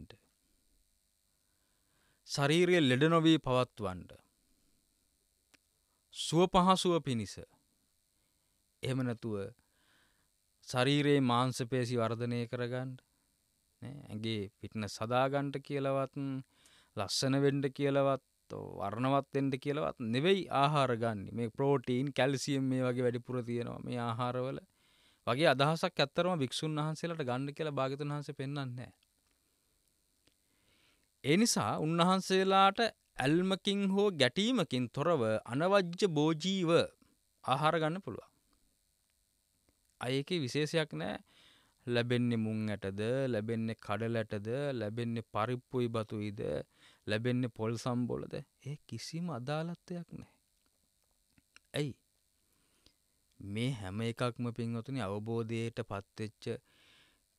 ශාරීරිය ලෙඩ නොවී පවත්වන්න. සුව පහසුව පිණිස. එහෙම නැතුව ශරීරයේ මාංශපේශි වර්ධනය කරගන්න. ඇගේ පිටන සදාගන්ට කියලවත් ලස්සන වෙන්ඩ කියලවත් වර්ණවත්තෙන්ට කියලවත් නෙවෙයි ආහාර ගන්න මේ ප්‍රෝටීන් කැල්සියම් මේ වගේ වැඩිපුර තියෙනවා මේ ආහාරවල වගේ අදහසක් ඇත්තරම භික්‍ෂූන් වහන්සේලට ගණ්ඩ කියලා භාගතුන් වහන්ස පෙන්න්නන්නේ. ඒ නිසා උන්වහන්සේලාට ඇල්මකින් හෝ ගැටීමකින් තොරව අනවජ්‍ය බෝජීව ආහාර ගන්න පුළුවන්. අයක විශේෂයක් නෑ ලැබෙන්නේ මුං ඇටද ලැබෙන්නේ කඩලැටද ලැබෙන්නේ පරිප්පුයි බතුයිද ලැබෙන්නේ පොල් සම්බෝලද ඒ කිසිම අදාළත්වයක් නෑ. ඇයි මේ හැම එකක්ම පින්වතුනි අවබෝධයට පත්වෙච්ච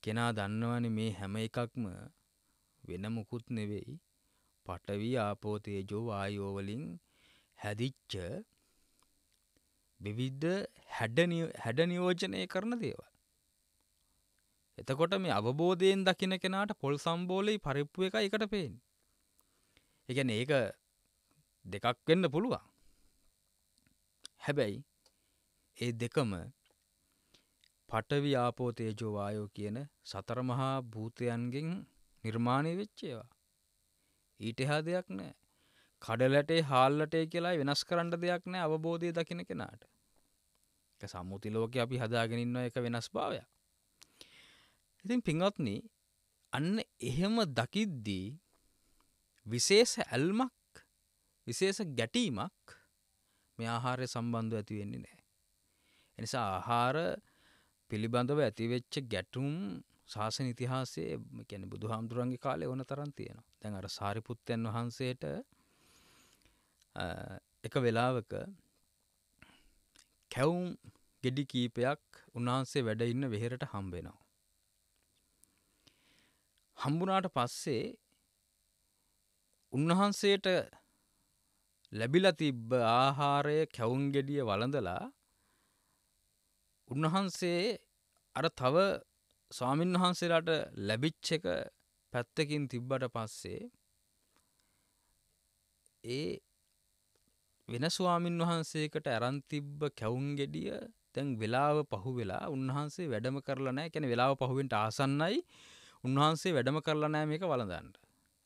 කෙනා දන්නවන මේ හැම එකක්ම වෙන මුකුත් නෙවෙයි පටවී ආපෝතේජෝ වායෝවලින් හැදිච්ච විවිද්ධ හැඩ නියෝජනය කරන දේව. එතකොට මේ අවබෝධයෙන් දකින කෙනාට පොල් සම්බෝලයි පරිප්පු එක එකට පේෙන්. එකැන ඒක දෙකක් වෙන්න පුළුවන් හැබැයි ඒ දෙකම පටවි ආපෝතේජෝ වායෝ කියන සතර මහා භූතයන්ගෙන් නිර්මාණය වෙච්ච ඒවා ඊට එහා දෙයක් නෑ කඩලටේ හාල්ලටේ කියලා වෙනස් කරන්න දෙයක් නෑ අවබෝධය දකින කෙනාට එක සම්මුති ලෝක අපි හදාගෙනන්න එක වෙනස් භාවයක් ඉතින් පින්වත්න අන්න එහෙම දකිද්දී විශේෂ ඇල්මක් විශේෂ ගැටීමක් මේ ආහාරය සම්බන්ධ ඇති වෙන්නේ නැහැ. එනිසා ආහාර පිළිබඳව ඇතිවෙච්ච ගැටුම් ශාසන ඉතිහාසයේ කියන්නේ බුදුහාමුදුරන්ගේ කාලේ ඕන තරම් තියෙනවා. දැන් අර සාරිපුත්තයන් වහන්සේට එක වෙලාවක කැවුම් ගෙඩි කීපයක් උන්වහන්සේ වැඩ ඉන්න වෙහෙරට හම්බ වෙනවා. හම්බුණාට පස්සේ උන්වහන්සේට ලැබිල තිබ්බ ආහාරය කැවුම් ගෙඩිය වළඳලා උන්වහන්සේ අර තව ස්වාමින් වහන්සේලාට ලැබිච්ච එක පැත්තකින් තිබ්බට පස්සේ ඒ වෙන ස්වාමින් වහන්සේකට අරන් තිබ්බ කැවුම් ගෙඩිය දැන් වෙලාව පහු වෙලා උන්වහන්සේ වැඩම කරලා නැහැ. කියන්නේ වෙලාව පහුවෙන්ට ආසන්නයි. උන්වහන්සේ වැඩම කරලා නැහැ මේක වළඳන්න.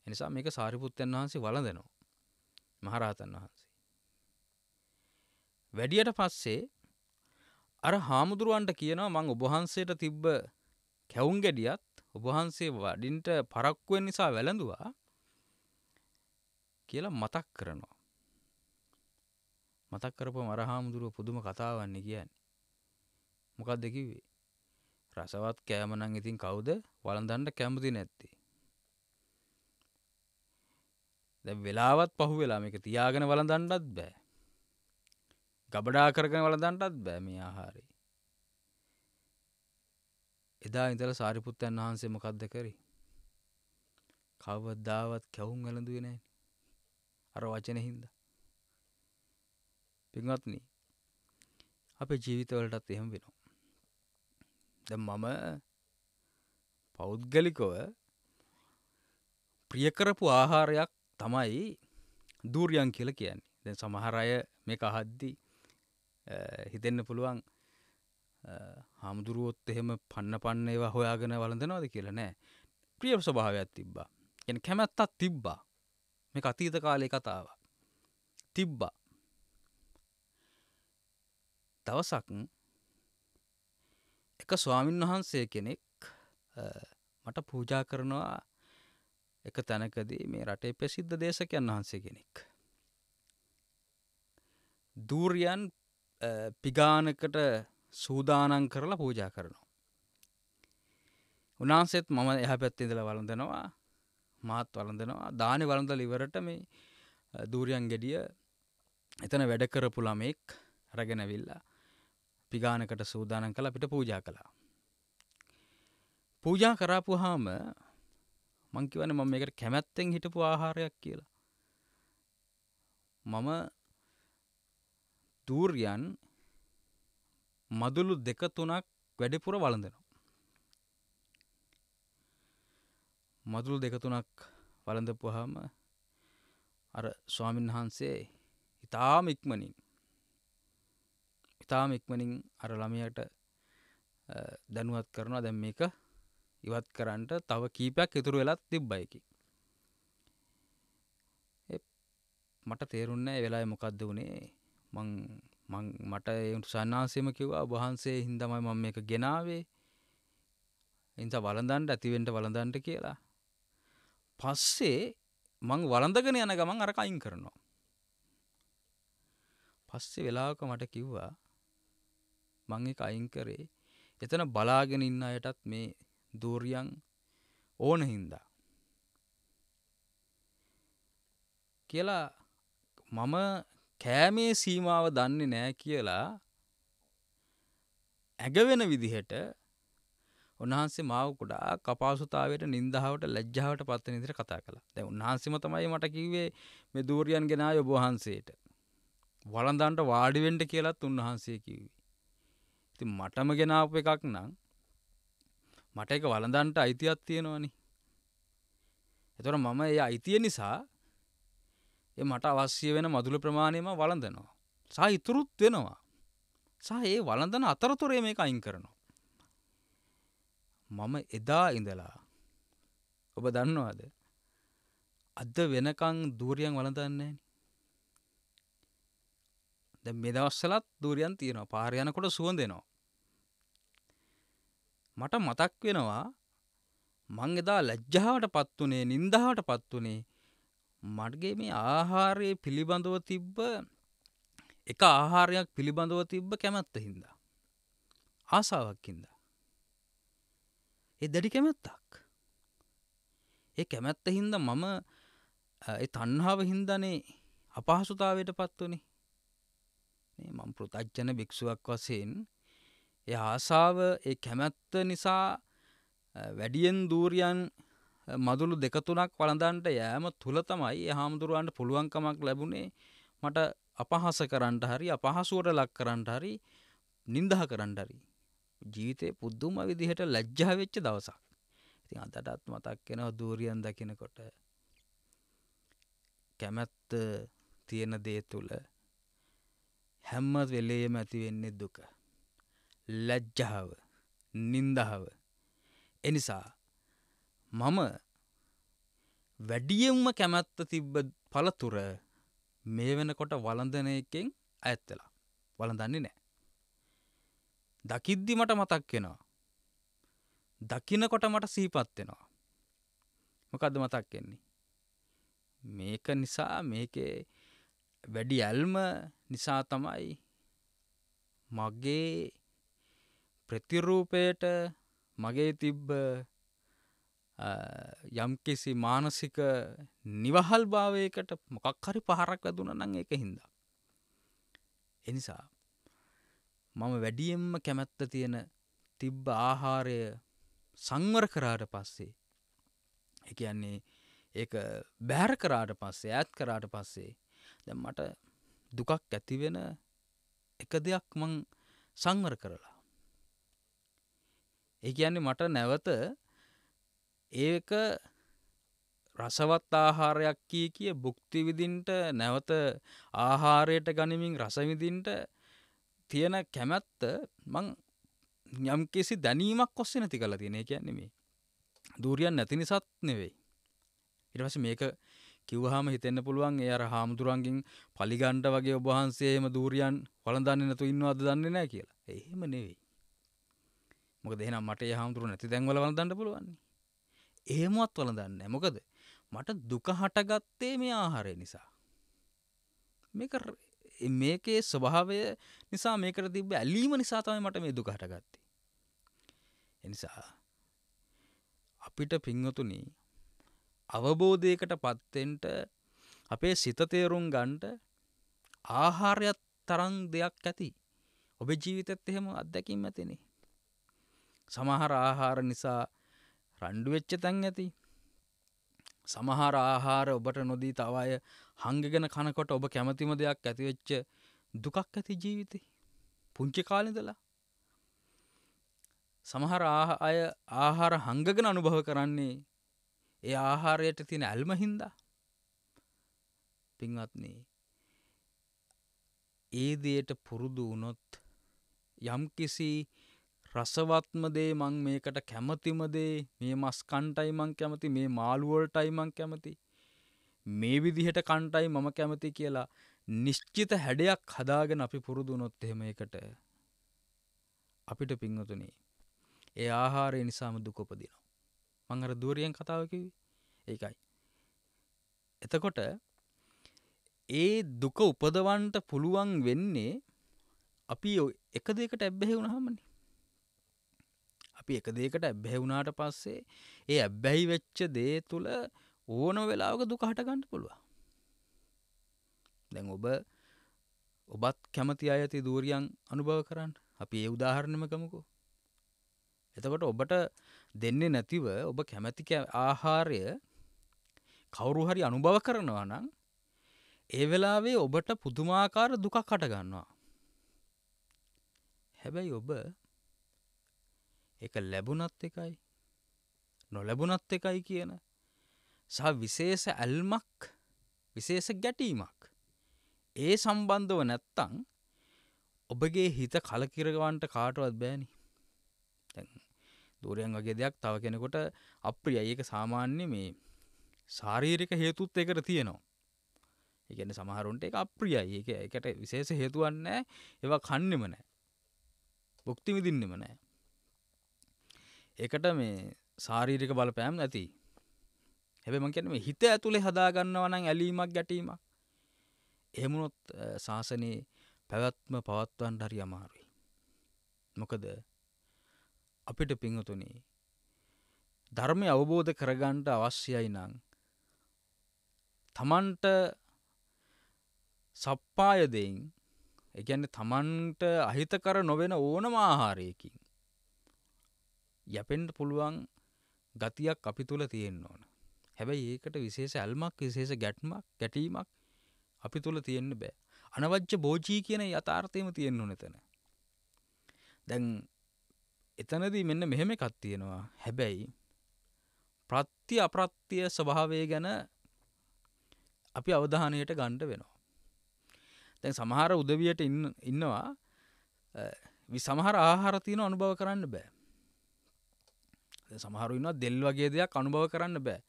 එනිසා මේක සාරිපුත්තයන් වහන්සේ වලඳනවා මහරහතන් වහන්සේ. වැඩියට පස්සේ අර හාමුදුරුවන්ට කියනවා මං ඔබහන්සේට තිබ්බ කැවුම් ගැඩියත් ඔබහන්සේ වඩින්ට පරක්කුවෙන් නිසා වැළඳවා කියලා මතක් කරනවා. මතක් කරපු මර හාමුදුරුව පුදුම කතාවන්නේ කියන්නේ. මොකක් දෙකිවේ. රසවත් කෑමනං ඉතින් කවුද වළඳන්ට කැමති නැත්තේ. දැ වෙලාවත් පහු වෙලා මේක තියාගෙන වලඳන්නත් බෑ. ගබඩා කරගෙන වලඳන්නත් බෑ මේ ආහාරය. එදා ඉඳලා සාරිපුත්තයන් වහන්සේ මොකද්ද කරේ? කවදාවත් කැවුම් වැළඳුවේ නැහැ. අර වචනේ හින්දා. පින්වත්නි අපේ ජීවිතවලටත් එහෙම වෙනවා. දැන් මම පෞද්ගලිකව ප්‍රිය කරපු ආහාරයක් තමයි දූර්යන් කියල කියන්නේ දැන් සමහර අය මේ අහද්දි හිතෙන්න පුළුවන් හාමුදුරුවොත් එහෙම පන්න පන්න ඒවා හොයාගෙන වලඳනවද කියලා නෑ ප්‍රිය ස්වභාවයක් තිබ්බා එන කැමැත්තත් තිබ්බා මේ අතීත කාලය කතාව තිබ්බා දවසක් එක ස්වාමින් වහන්සේ කෙනෙක් මට පූජා කරනවා එක තැනකදී මේ රටේ ප්‍රසිද්ධ දේශකයන් වහන්සේ කෙනෙක්. දූරියන් පිගානකට සූදානන් කරලා පූජා කරනවා. උනාන්සෙත් මම එහ පැත්තිදල වලඳනවා මාත් වලඳනවා දානි වලඳ ලිවරට මේ දූරියන් ගෙඩිය එතන වැඩ කරපු ළමෙක් රගෙනවිල්ලා පිගානකට සූදානන් කළ අපිට පූජා කළා. පූජා කරාපු හාම මං කිවන්නේ මම මේකට කැමැත්තෙන් හිටපු ආහාරයක් කියලා. මම තූර්යන් මදුළු දෙක තුනක් වැඩිපුර වළඳනවා. මදුළු දෙක තුනක් වළඳපුවාම අර ස්වාමීන් වහන්සේ ඊටාම ඉක්මනින් ඊටාම ඉක්මනින් අර ළමයාට දැනුවත් කරනවා දැන් මේක ඉවත් කරන්නට තව කීපයක් ඉතුරු වෙලත් තිබ්බයිකි. මට තේරුන්නේ වෙලා මොකක්ද වුණේ මං මං මට සන්නාසයම කිව්වා වහන්සේ හින්දමයි මම මේක ගෙනාවේ එනිසා වළඳන්ට ඇතිවෙන්ට වළඳන්ට කියලා පස්සේ මං වළඳගෙන යන ගමන් අරක අයින් කරනවා පස්සේ වෙලාවක මට කිව්වා මං එක අයින් කරේ එතන බලාගෙන ඉන්න අයටත් මේ දූරියන් ඕන හින්දා කියලා මම කෑමේ සීමාව දන්නේ නෑ කියලා ඇගවෙන විදිහට උන්වහන්සේ මාව කුඩා කපාසුතාවයට නින්දාවට ලැජ්ජාවට පත්වෙන විදිහට කතා කළා. දැන් උන්වහන්සේම තමයි මට කිව්වේ මේ දූරියන් ගෙන ආය ඔබ වහන්සේට. වළඳන්ට වාඩි වෙන්න කියලාත් උන්වහන්සේ කිව්වේ. ඉතින් මටම ගෙනාපු එකක් නම් මට එක වලඳන්ට අයිතියක් තියෙනවනි. එතොට මම ඒ අයිතිය නිසා එ මට අවශ්‍ය වෙන මදුල ප්‍රමාණයම වලඳනවා. සහ ඉතුරුත් වෙනවා. සහ ඒ වලඳන අතරතුරේ මේක අයින් කරනවා. මම එදා ඉඳලා ඔබ දන්නවාද අද වෙනකං දූරියන් වලඳන්නේ ද මෙදවස්සලත් දූරියන් තියෙනවා පාරයනකොට සුවන්දෙනවා මට මතක් වෙනවා මං එදා ලැජ්ජාවට පත්වුනේ නින්දාවට පත්වුනේ මටගේ මේ ආහාරය පිළිබඳව තිබ්බ එක ආහාරයක් පිළිබඳව තිබ්බ කැමැත්ත හින්දා. ආසාවක්කින්ද. එ දැඩි කැමැත්තක්. ඒ කැමැත්ත හින්ද මම තන්හාාව හින්දනේ අපහසුතාවයට පත්වනේ මං පෘතජ්ජන භික්ෂුවක් වසයෙන් ඒ ආසාව ඒ කැමැත්ත නිසා වැඩියෙන් දූරියන් මදුළු දෙක තුනක් වළඳන්ට යෑම තුල තමයි ඒ හාමුදුරුවන්ට පුළුවන්කමක් ලැබුණේ මට අපහාස කරන්න හරි අපහසුවට ලක් කරන්න හරි නිඳහ කරන්න හරි ජීවිතේ පුදුම විදිහට ලැජ්ජා වෙච්ච දවසක්. ඉතින් අදටත් මතක් වෙනවා දූරියන් දකිනකොට කැමැත්ත තියෙන දේ තුල හැම වෙලේම ඇති වෙන්නේ දුක. ලැජ්ජාව නින්දහව. එනිසා මම වැඩියෙන්ම කැමැත්ත තිබ්බ පළතුර මේ වෙනකොට වලඳන එකෙන් ඇත්තලා වලඳන්නේ නෑ. දකිද්දි මට මතක් වෙනවා. දකිනකොට මට සීපත් වෙනවා. මොකද මතක් වෙන්නේ. මේක නිසා මේකේ වැඩි ඇල්ම නිසා තමයි මගේ ප්‍රතිරූපයට මගේ තිබ්බ යම්කිසි මානසික නිවහල් භාවයකට මොකක් හරි පහරක් වැදුන නං එක හින්දා. එනිසා මම වැඩියෙන්ම කැමැත්ත තියෙන තිබ්බ ආහාරය සංවර කරාට පස්සේ එකයන්නේ ඒ බෑර කරාට පස්සේ ඇත් කරාට පස්සේ දැම් මට දුකක් ඇතිවෙන එක දෙයක් මං සංවර කරලා ඒ කියන්නේ මට නැවත ඒක රසවත් ආහාරයක් කිය කිය භුක්ති විඳින්නට නැවත ආහාරයට ගනිමින් රස විඳින්නට තියෙන කැමැත්ත මං යම්කිසි දැනීමක් ඔස්සේ නැති කරලා තියෙන. ඒ කියන්නේ මේ දූරියන් නැති නිසාත් නෙවෙයි. ඊට පස්සේ මේක කිව්වහම හිතෙන්න පුළුවන් ඒ අර හාමුදුරන්ගෙන් පලිගණ්ඩ වගේ ඔබ වහන්සේ එහෙම දූරියන් වළඳන්නේ නැතු ඉන්නවද දන්නේ නැහැ කියලා. එහෙම නෙවෙයි. මොක දෙනම් මට හාමුදුරු නැති දැන්වල වලදන්න පුළුවන්නේ ඒමත් වලදන්න මොකද මට දුක හටගත්තේ මේ ආහාරය නිසා මේක මේකේ ස්වභාවය නිසා මේකට තිබ ඇලීම නිසා තමයි මට මේ දුක හටගත්තේ එනිසා අපිට පිංවතුනි අවබෝධයකට පත්තෙන්ට අපේ සිත තේරුම් ගන්ට ආහාරයක් තරන් දෙයක් ඇති ඔබේ ජීවිතත් එහෙම අත්දැකීම් ඇතිනේ සමහර ආහාර නිසා රණ්ඩු වෙච්ච තැන් ඇති. සමහර ආහාර ඔබට නොදී තව අය හංගගෙන කනකොට ඔබ කැමතිම දෙයක් ඇතිවෙච්ච දුකක් ඇති ජීවිතේ. පුංචි කාලෙදලා. සමහර අය ආහාර හංගගෙන අනුභව කරන්නේ ඒ ආහාරයට තියෙන ඇල්ම හින්දා. පින්වත්නේ ඒ දේට පුරුදු වුණොත් යම්කිසි රසවත්ම දේ මං මේකට කැමතිම දේ මේ මස් කන්ටයි මං කැමති මේ මාළු වලටයි මං කැමති මේ විදිහට කන්ටයි මම කැමති කියලා නිශ්චිත හැඩයක් හදාගෙන අපි පුරුදු වුණොත් එහෙම ඒකට අපිට පින්වතුනි ඒ ආහාරය නිසාම දුක උපදිනවා මං අර දුවරියෙන් කතාව කිව්වේ ඒකයි එතකොට ඒ දුක උපදවන්න පුළුවන් වෙන්නේ අපි එක දෙයකට ඇබ්බැහි වුණාමනේ අපි එක දෙයකට ඇබ්බැහි වුණාට පස්සේ ඒ ඇබ්බැහි වෙච්ච දේ තුළ ඕන වෙලාවක දුක හට ගන්න පුළුවන්. දැන් ඔබ ඔබත් කැමති අයති දූරියන් අනුභව කරන්න. අපි ඒ උදාහරණෙම ගමුකෝ. එතකොට ඔබට දෙන්නේ නැතිව ඔබ කැමැති ආහාරය කවුරු හරි අනුභව කරනවා නම් ඒ වෙලාවේ ඔබට පුදුමාකාර දුකක් හට ගන්නවා. හැබැයි ඔබ එක ලැබුණත් එකයි නොලැබුණත් එකයි කියන සහ විශේෂ ඇල්මක් විශේෂ ගැටීමක් ඒ සම්බන්ධව නැත්තං ඔබගේ හිත කලකිරගවන්ට කාටවත් බෑනි දූරයන් වගේ දෙයක් තව කෙනෙකොට අප්‍රිය ඒක සාමාන්‍ය මේ ශාරීරික හේතුත් එකට තියෙනවා එකන සමහරුන්ට එක අප්‍රියයි ඒක එකට විශේෂ හේතුවන්න ඒවා කන්නෙම නෑ බුක්තිවිදින්නෙම නෑ එකට මේ සාරීරික බලපෑම් නැති හැබැයි මං කියන්නේ හිත ඇතුලේ හදා ගන්නවා නම් ඇලීමක් ගැටීමක් එහෙම වුණොත් සාසනේ පැවැත්ම පවත්වන්න හරි අමාරුයි මොකද අපිට පිංහතුනි ධර්මය අවබෝධ කරගන්නට අවශ්‍යයි නම් තමන්ට සප්පායදයෙන් එකන්න තමන්ට අහිතකර නොවෙන ඕනම ආහාරයකින් යැපෙන්ට පුළුවන් ගතියක් අපි තුළ තියෙන් ඕන හැබැයි ඒකට විශේෂ ඇල්මක් විශේෂ ගැට්මක් ගැටීමක් අපි තුළ තියෙන්න්න බෑ අනවච්ච බෝජී කියන යථාර්ථයම තියෙන්න්න නැතන දැන් එතනදී මෙන්න මෙහෙම එකක් තියෙනවා හැබැයි ප්‍රත්ති අප්‍රත්තිය ස්වභාවය ගැන අපි අවධානයට ගණ්ඩ වෙනවා තැන් සමහර උදවියට ඉන්නවා සමහර ආහාරතියන අනුභව කරන්න බෑ සමහරුන්නවා දෙල් වගේ දෙයක් අනුභව කරන්න බෑ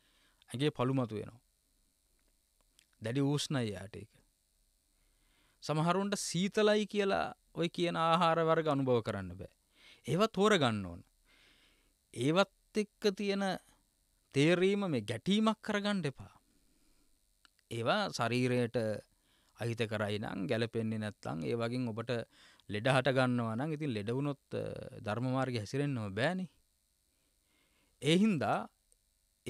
ඇගේ පළුමතු වෙනවා. දැඩි ඌස්නයි යාට එක. සමහරුන්ට සීතලයි කියලා ඔය කියන ආහාර වර්ග අනුභව කරන්න බෑ. ඒවත් තෝර ගන්න ඕන. ඒවත් එක්ක තියෙන තේරීම මේ ගැටීමක් කරගන්න එපා. ඒවා ශරීරයට අහිත කරයි නම් ගැලපෙන්නේ නැත්නම් ඒ වගේ ඔබට ලෙඩ හට ගන්නවා නම් ඉතින් ලෙඩ වුණොත් ධර්ම මාර්ගේ හැසිරෙන්නම බෑනේ එහින්දා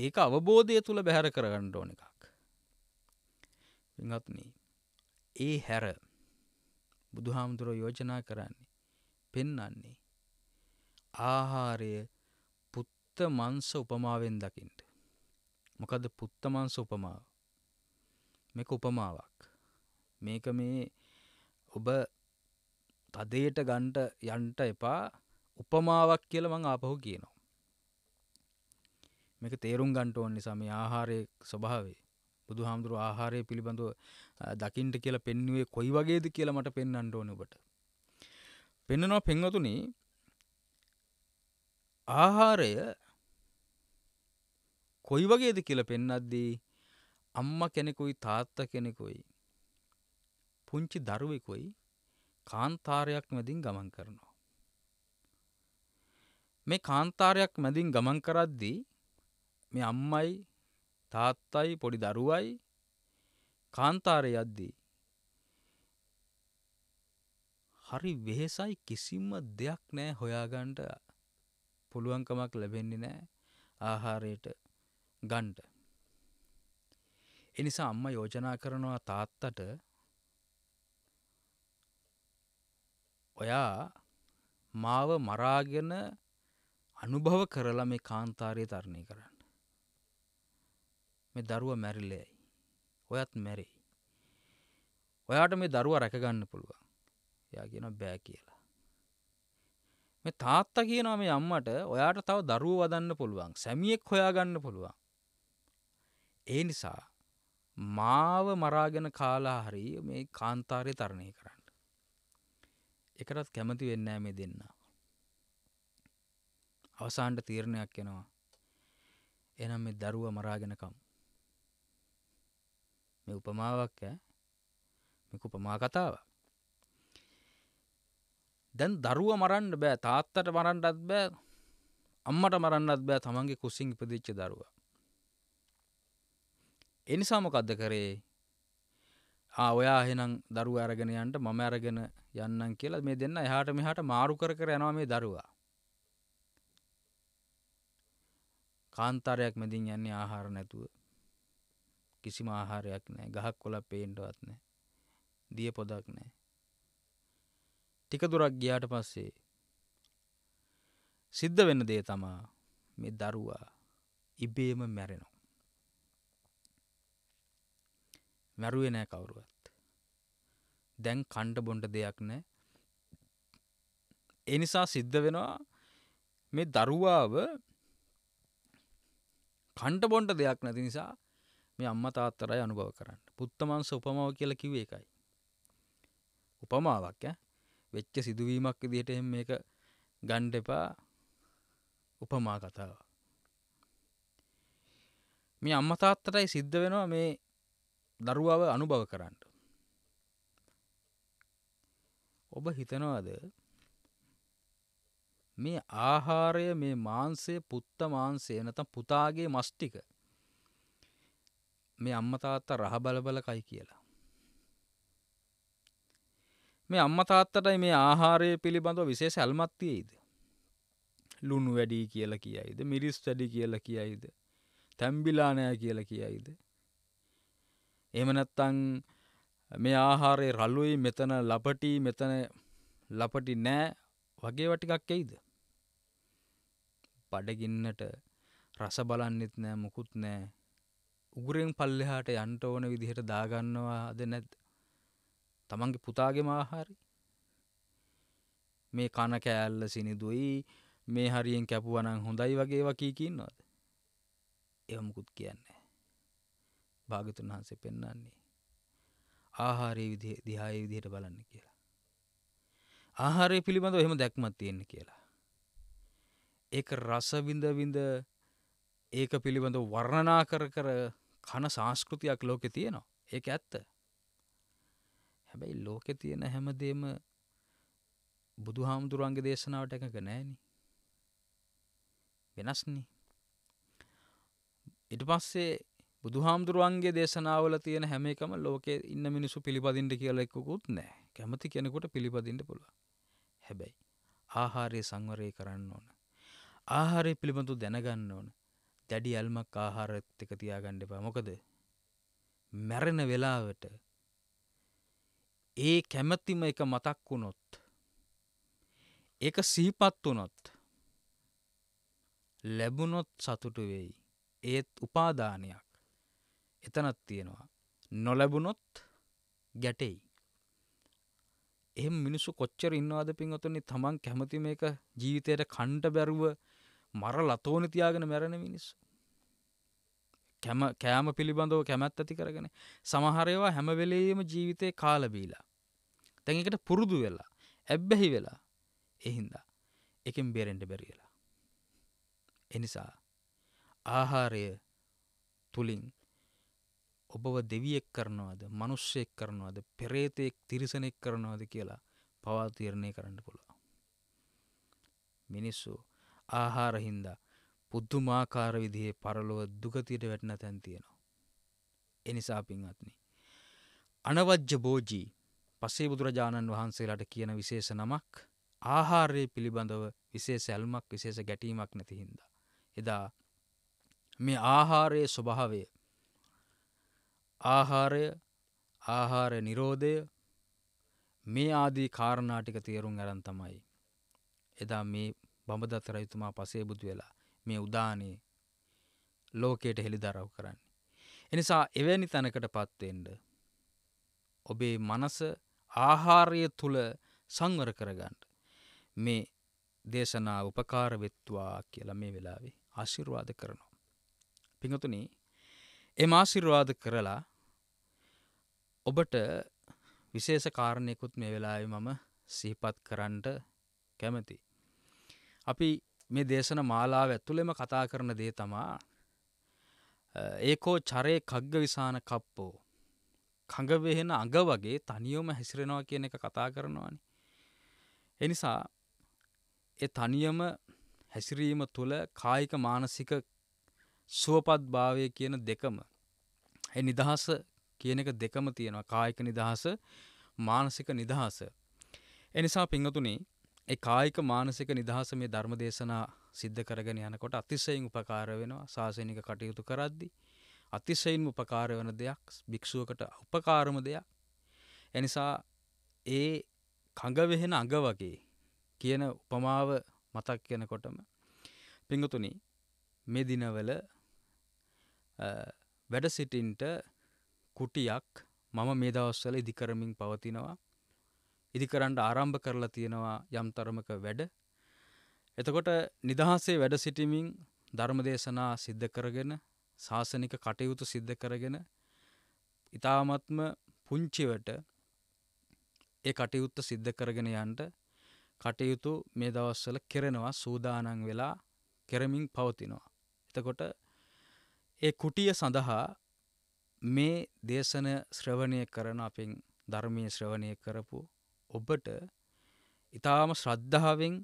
ඒක අවබෝධය තුළ බැහැර කරගන්නට ඕන එකක්. පිහත්න ඒ හැර බුදුහාමුදුරෝ යෝජනා කරන්නේ පෙන්නන්නේ ආහාරය පුත්ත මංස උපමාවෙන් දකිින්ට. මොකද පුත්ත මංස උපමාව මේක උපමාවක් මේක මේ ඔබ තදයට ගන්ට යන්ට එපා උපමාවක් කියල මං ආපහු කියනවා. මේක තේරුම් ගන්ට ඕන් නිසා මේ ආහාරය ස්වභාවේ බුදු හාමුදුරු ආහාරය පිළිබඳව දකිින්ට කියලා පෙන්නුවේ කොයි වගේද කියලා මට පෙන්න්නට ඕනකට පෙන්නනවා පෙන්වතුනි ආහාරය කොයි වගේද කියලා පෙන්නද්දී අම්මා කෙනෙකුයි තාත්තා කෙනෙකුයි පුංචි දරුවෙකුයි කාන්තාරයක් මැදින් ගමන් කරනවා. මේ කාන්තාරයක් මැදින් ගමන් කරද්දී මේ අම්මයි තාත්තයි පොඩි දරුවයි කාන්තාරය යද්දී. හරි වෙහෙසයි කිසිම දෙයක් නෑ හොයාගන්ට පුළුවන්කමක් ලැබෙන්නේ නෑ ආහාරයට ගන්ට. එනිසා අම්ම යෝජනා කරනවා තාත්තට ඔයා මාව මරාගෙන අනුභව කරලා මේ කාන්තාරය තරණය කරන්න. මේ දරුව මැරිලයයි. ඔයත් මැරෙයි. ඔයාට මේ දරුව රැකගන්න පුළුවන්. යා කියන බෑ කියලා. මේ තාත්තා කියනවා මේ අම්මට ඔයාට තව දරුව වදන්න පුළුවන් සැමියෙක් හොයාගන්න පුළුවන්. ඒ නිසා මාව මරාගෙන කාලා හරි මේ කාන්තාරය තරණය කරන්න. එකටත් කැමති වෙන්නෑ මේ දෙන්න. අවසාන්ට තීරණයක් එෙනවා එනම් මේ දරුව මරාගෙනකම් මේ උපමාවක් මේක උපමා කතාවක්. දැන් දරුවා මරන්න බෑ තාත්තට මරන්නත් බෑ අම්මට මරන්නත් බෑ තමන්ගේ කුසින් ඉපදිච්ච දරුවා. ඒ නිසා මොකද්ද කරේ? ආ ඔයා එහෙනම් දරුවා අරගෙන යන්න මම අරගෙන යන්නම් කියලා මේ දෙන්න එහාට මෙහාට මාරු කර කර යනවා මේ දරුවා. කාන්තාරයක් මැදින් යන්නේ ආහාර නැතුව කිසිම ආහාරයක් නෑ ගහක් කොලක් පේන්ටවත් නෑ දිය පොදක් නෑ ටික දුරක් ගියාට පස්සේ සිද්ධ වෙන්න දේ තමා මේ දරුවා ඉබේම මැරෙනවා මැරුවේ නෑ කවුරුවත් දැන් කණ්ඩ බොන්ඩ දෙයක් නෑ එනිසා සිද්ධ වෙනවා මේ දරුවාව කණ්ඩ බොන්ඩ දෙයක් නැති නිසා මේ අම්මා තාත්තරයි අනුභව කරන්න. පුත්තමංස උපමාව කියලා කිව්වේ ඒකයි. උපමාවක් ඈ. වෙච්ච සිදුවීමක් විදිහට එහෙම මේක ගන්න එපා. උපමා කතාව. මේ අම්මා තාත්තටයි සිද්ධ වෙනවා මේ දරුවව අනුභව කරන්න. ඔබ හිතනවාද මේ ආහාරය මේ මාංශය පුත්ත මාංශය නැත්නම් පුතාගේ මස් ටික මේ අම්ම තාත්තා රහ බලබලකයි කියලා. මේ අම්ම තාත්තටයි මේ ආහාරය පිළිබඳව විශේෂ ඇල්මත්තියෙයිද. ලුණු වැඩි කියලා කියයිද මිරිස් වැඩි කියලා කියයිද තැම්බිලානෑ කියලා කියයිද. එමනැත්තං මේ ආහාරය රල්ලුයි මෙතන ලපටි මෙතන ලපටි නෑ වගේ වටිකක් එයිද. බඩගින්නට රස බලන්නෙත් නෑ මුකුත් නෑ උගුරෙන් පල්ලෙහාට යන්න ඕන විදිහට දාගන්නවාද නැද්ද? තමන්ගේ පුතාගේම ආහාරي. මේ කන කෑල්ල සිනිදුයි මේ හරියෙන් කැපුවා නම් හොඳයි වගේ වකී කියනවාද? ඒව මුකුත් කියන්නේ භාගතුන් වහන්සේ පෙන්වන්නේ ආහාරයේ විදිහ දිහායේ විදිහට බලන්න කියලා. ආහාරය පිළිබඳව එහෙම දැක්මක් තියෙන්න කියලා. ඒක රස විඳ විඳ ඒක පිළිබඳව වර්ණනා කර කර කන සංස්කෘතියක් ලෝකෙ තියෙනවා ඒක ඇත්ත හැබැයි ලෝකෙ තියෙන හැමදේම බුදු හාමුදුරුවන්ගේ දේශනාවට එකක නෑන වෙනස්න ඉට පස්සේ බුදු හාමුදුරුවන්ගේ දේශනාවල තියෙන හැම එකම ලෝකෙ ඉන්න මිනිසු පිළිපදින්ට කියල එක්කුකුත් නෑ කැමති කෙනෙකුට පිළිපදින්ට පුළුව හැබැයි ආහාරය සංවරය කරන්න ඕන ආහාරය පිළිබඳු දැනගන්න ඕන දැඩි ඇල්මක් ආහාරත් එක තියාගන්න එපා. මොකද මැරෙන වෙලාවට ඒ කැමැතිම එක මතක් වුණොත් ඒක සිහිපත් වුණොත් ලැබුණොත් සතුටු වෙයි. ඒත් උපාදානයක් එතනත් තියෙනවා. නොලැබුණොත් ගැටෙයි. එහෙම මිනිස්සු කොච්චර ඉන්නවාද පින්වතුනි තමන් කැමති මේක ජීවිතයට කණ්ඩ බැරුව මර ලතෝන තියාගෙන මැරණ මිනිස්සු. කැම කෑම පිළිබඳව කැමැත් ඇති කරගෙන සමහරයවා හැමවෙලේම ජීවිතය කාලබීලා. තැන් එකට පුරුදු වෙලා ඇබ්බැහි වෙලා එහින්දා එකෙන් බේරෙන්ට බැරිලා. එනිසා ආහාරය තුළින් ඔබව දෙවියෙක් කරනවාද මනුෂ්‍යයෙක් කරනවාද පෙරේතයෙක් තිරිසනෙක් කරනවාද කියලා පවා තීරණය කරන්න පුළුවන්. මිනිස්සු ආහාර හින්දා පුදුමාකාර විදිහේ පරලොව දුගතියට වැටෙන තැන් තියෙනවා. ඒ නිසා පින්වත්නි අනවජ්‍ය බෝජී පසේ බුදුරජාණන් වහන්සේලාට කියන විශේෂ නමක් ආහාරය පිළිබඳව විශේෂ ඇල්මක් විශේෂ ගැටීමක් නැති හින්දා. එදා මේ ආහාරයේ ස්වභාවය ආහාරය ආහාර නිරෝධය මේ ආදී කාරණාටික තේරුම් අරන් තමයි එදා මේ බඹදත් රජතුමා පසේ බුදු වෙලා මේ උදානේ ලෝකයට හෙළිදරව් කරන්නේ. එනිසා එවැනි තැනකට පත්වෙන්ඩ ඔබේ මනස ආහාරය තුළ සංවර කරගන්නට මේ දේශනා උපකාර වෙත්වා කියලා මේ වෙලාවේ ආශිර්වාද කරනවා. පිඟතුනි එම ආශිර්වාද කරලා ඔබට විශේෂ කාරණයකුත් මේ වෙලාවේ මම සිහිපත් කරන්නට කැමති. අපි මේ දේශන මාලාව ඇතුළෙම කතා කරන දේ තමා ඒකෝ චරේ කග්ග විසාන කප්පෝ කඟවෙහෙන අඟ වගේ තනියෝම හැසිරෙනවා කියන එක කතා කරනවානි. එනිසා එ තනියම හැසිරීම තුළ කායික මානසික සුවපත් භාවය කියන දෙකම එ නිදහස කියන එක දෙකම තියෙනවා කායික නිදහස මානසික නිදහස එනිසා පිංහතුනේ ඒ කායික මානසික නිදහස මේ ධර්ම දේශනා සිද්ධ කරගෙන යනකොට අතිශයින් උපකාර වෙනවා සාසනික කටයුතු කරද්දී අතිශයින් උපකාර වෙන දෙයක් භික්ෂුවකට උපකාරම දෙයක් එනිසා ඒ කඟ වෙහෙන අඟ වගේ කියන උපමාව මතක් වෙනකොටම පිංගුතුනි මේ දිනවල වැඩ සිටින්ට කුටියක් මම මේ දවස්වල ඉදි කරමින් පවතිනවා ඉදිකරන්ට ආරම්භ කරලා තියෙනවා යම් තරමක වැඩ. එතකොට නිදහසේ වැඩ සිටිමින් ධර්මදේශනා සිද්ධ කරගෙන ශාසනික කටයුතු සිද්ධ කරගෙන ඊ타මත්ම පුංචිවට ඒ කටයුත්ත සිද්ධ කරගෙන යන්න කටයුතු මේ දවස්වල කෙරෙනවා සූදානම් වෙලා කෙරමින් පවතිනවා. එතකොට ඒ කුටිය සඳහා මේ දේශන ශ්‍රවණය කරන අපින් ධර්මීය ශ්‍රවණය කරපු ඔබට ඉතාම ශ්‍රද්ධාවෙන්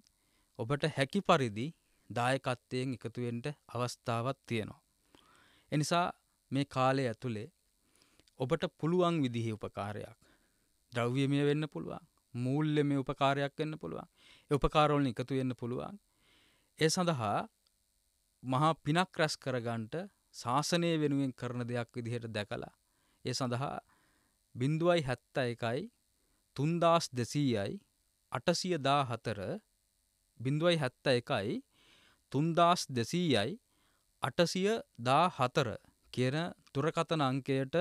ඔබට හැකි පරිදි දායකත්වයෙන් එකතුවෙන්ට අවස්ථාවත් තියෙනවා. එනිසා මේ කාලය ඇතුළේ ඔබට පුළුවන් විදිහි උපකාරයක් ද්‍රව්‍යමය වෙන්න පුළුවන් මූල්්‍ය මේ උපකාරයක් වෙන්න පුළුවන් උපකාරෝලන එකතු වෙන්න පුළුවන් ඒ සඳහා මහා පිනක් රැස් කරගන්ට ශාසනය වෙනුවෙන් කරන දෙයක් විදිහට දැකලා ඒ සඳහා බින්දුවයි හැත්ත එකයි තුන්දාස් දෙසීයයි අටසියදා හතර බිඳුවයි හැත්ත එකයි තුන්දාස් දෙසීයයි අටසිය දා හතර කියන දුරකථන අංකයට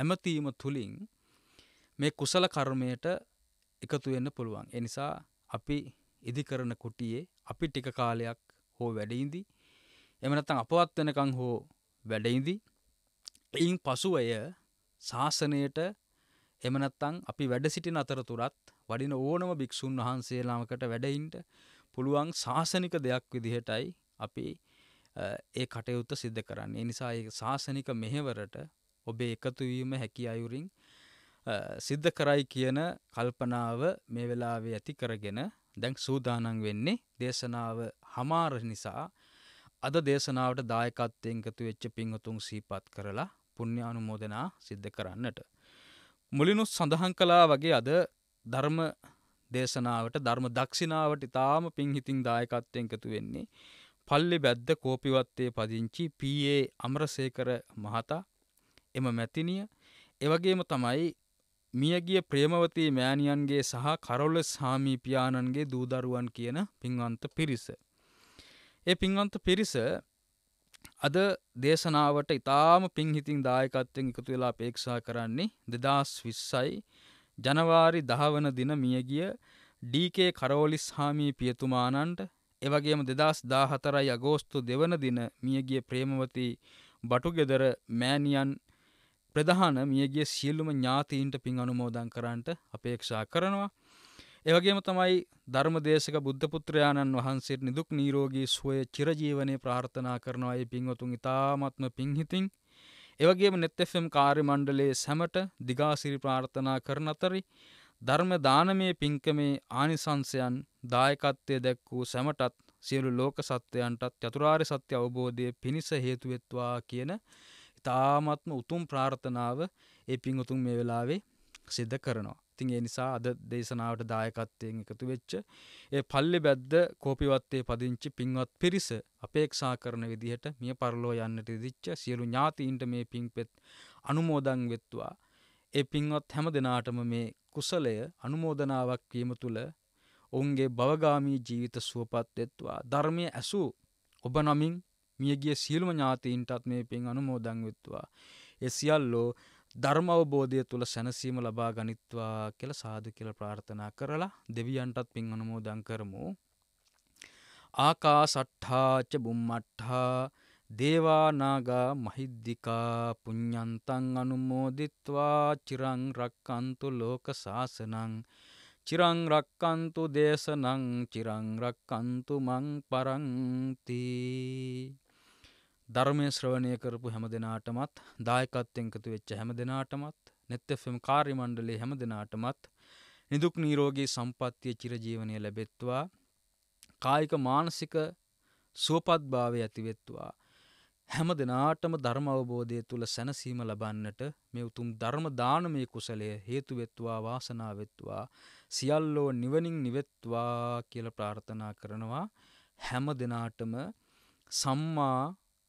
ඇමතීම තුළින් මේ කුසල කර්මයට එකතු වෙන්න පුළුවන්. ඒ නිසා අපි ඉදි කරන කුටියේ අපි ටික කාලයක් හෝ වැඩඉඳි එම නැත්නම් අපවත් වෙනකන් හෝ වැඩඉඳි එයින් පසුව එය ශාසනයට එමනත්තං අපි වැඩ සිටින අතරතුරත් වඩින ඕනම භික්‍ෂූන් වහන්සේලාමකට වැඩයින්ට පුළුවන් ශාසනික දෙයක් විදිහටයි අපි ඒ කටයුත්ත සිද්ධ කරන්න එනිසා ශාසනික මෙහෙවරට ඔබේ එකතුවීම හැකි අයුරින් සිද්ධ කරයි කියන කල්පනාව මේ වෙලාවේ ඇති කරගෙන දැන් සූදානන් වෙන්නේ දේශනාව හමාර නිසා අද දේශනාවට දායකත්වයෙන් එකතු වෙච්ච පිංහතුන් සීපත් කරලා පුුණ්‍යානුමෝදනා සිද්ධ කරන්නට මුලිනුත් සඳහන් කලා වගේ අද ධර්ම දේශනාවට ධර්ම දක්ෂිනාවට ඉතාම පින්හිතින් දායකත්වයෙන් එකතු වෙන්නේ. පල්ලි බැද්ද කෝපිවත්තේ පදිංචි පයේ අමරසේකර මහතා එම මැතිනිය එවගේම තමයි මියගිය ප්‍රේමවතී මෑණියන්ගේ සහ කරොල්ල සාමී පියාණන්ගේ දූදරුවන් කියන පින්වන්ත පිරිස. ඒ පින්වන්ත පිරිස අද දේශනාවට ඉතාම පින්හිතින් දායකත්වයෙන් එකතු වෙලා පේක්ෂා කරන්නේ දෙදස් විස්සයි ජනවාරි දහවන දින මියගිය ඩීකේ කරෝලිස් හාමී පියතුමානන්ට එවගේම දෙදස් දාහතරයි අගෝස්තු දෙවන දින මියගිය ප්‍රේමවති බටුගෙදර මෑනියන් ප්‍රධාන මියගිය සියල්ලුම ඥාතීන්ට පින් අනුමෝදන් කරන්නට අපේක්ෂා කරනවා එවගේම තමයි ධර්මදේශක බුද්ධපුත්‍රයාණන් වහන්සේට නිදුක් නීරෝගී සුවය චිරජීවනයේ ප්‍රාර්ථනා කරනවා ඒ පින්වතුන් ඉතාමත්ම පිංහිතින්. එවගේම net FM කාර්ය මණ්ඩලයේ සැමට දිගාසිරි ප්‍රාර්ථනා කරන අතරේ ධර්ම දානමය පින්කමේ ආනිසංසයන් දායකත්වයේ දැක් වූ සැමටත් සියලු ලෝක සත්වයන්ටත් චතුරාර්ය සත්‍ය අවබෝධය පිණිස හේතු වෙත්වා කියන ඉතාමත්ම උතුම් ප්‍රාර්ථනාව ඒ පිං උතුම් මේ වෙලාවේ සිද්ධ කරනවා. ඉතින් ඒ නිසා අද දේශනාවට දායකත්වයෙන් එකතු වෙච්ච ඒ පල්ලි බැද්ද කෝපිවත්තේ පදිංචි පින්වත් පිරිස අපේක්ෂා කරන විදිහට මිය පරලෝ යන්නට දිච්ච සියලු ඥාතීන්ට මේ පින්පෙත් අනුමෝදන් වෙත්වා ඒ පින්වත් හැම දෙනාටම මේ කුසලය අනුමෝදනාවක් වීම තුළ ඔවුන්ගේ බවගාමී ජීවිත සුවපත් වෙත්වා ධර්මය ඇසූ ඔබ නමින් මියගිය සියලුම ඥාතීන්ටත් මේ පින් අනුමෝදන් වෙත්වා ඒ සියල්ලෝ ධර්මවබෝධය තුළ සැනසීම ලබා ගනිත්වා කියල සාදු කියල ප්‍රාර්ථනා කරලා දෙවියන්ටත් පින් අනුමෝදන් කරමු. ආකා සට්ඨාච බුම්මට්හා දේවානාගා මහිද්දිකා පුඤ්ඥන්තන් අනුමෝදිත්වා චිරං රක්කන්තු ලෝක සාසනං චිරං රක්කන්තු දේශනං චිරං රක්කන්තු මං පරංතිී ධර්මය ශ්‍රවණය කරපු හැම දෙනාටමත් දායකත්වෙන්කතු වෙච්ච හැම දෙනාටමත් නැත්තෆම් කාරි මණ්ඩලේ හැම දෙනාටමත් නිදුක් නීරෝගේ සම්පත්තිය චිරජීවනය ලැබෙත්වා කායික මානසික සුවපත්භාවය ඇතිවෙත්වා හැම දෙනාටම ධර්ම අවබෝධය තුළ සැනසීම ලබන්නට මේ උතුම් ධර්ම දානමය කුසලය හේතුවෙත්වා වාසනාවෙත්වා සියල්ලෝ නිවනින් නිවෙත්වා කියල ප්‍රාර්ථනා කරනවා හැම දෙනාටම සම්මා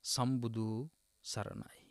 සම්බුදු සරණයි.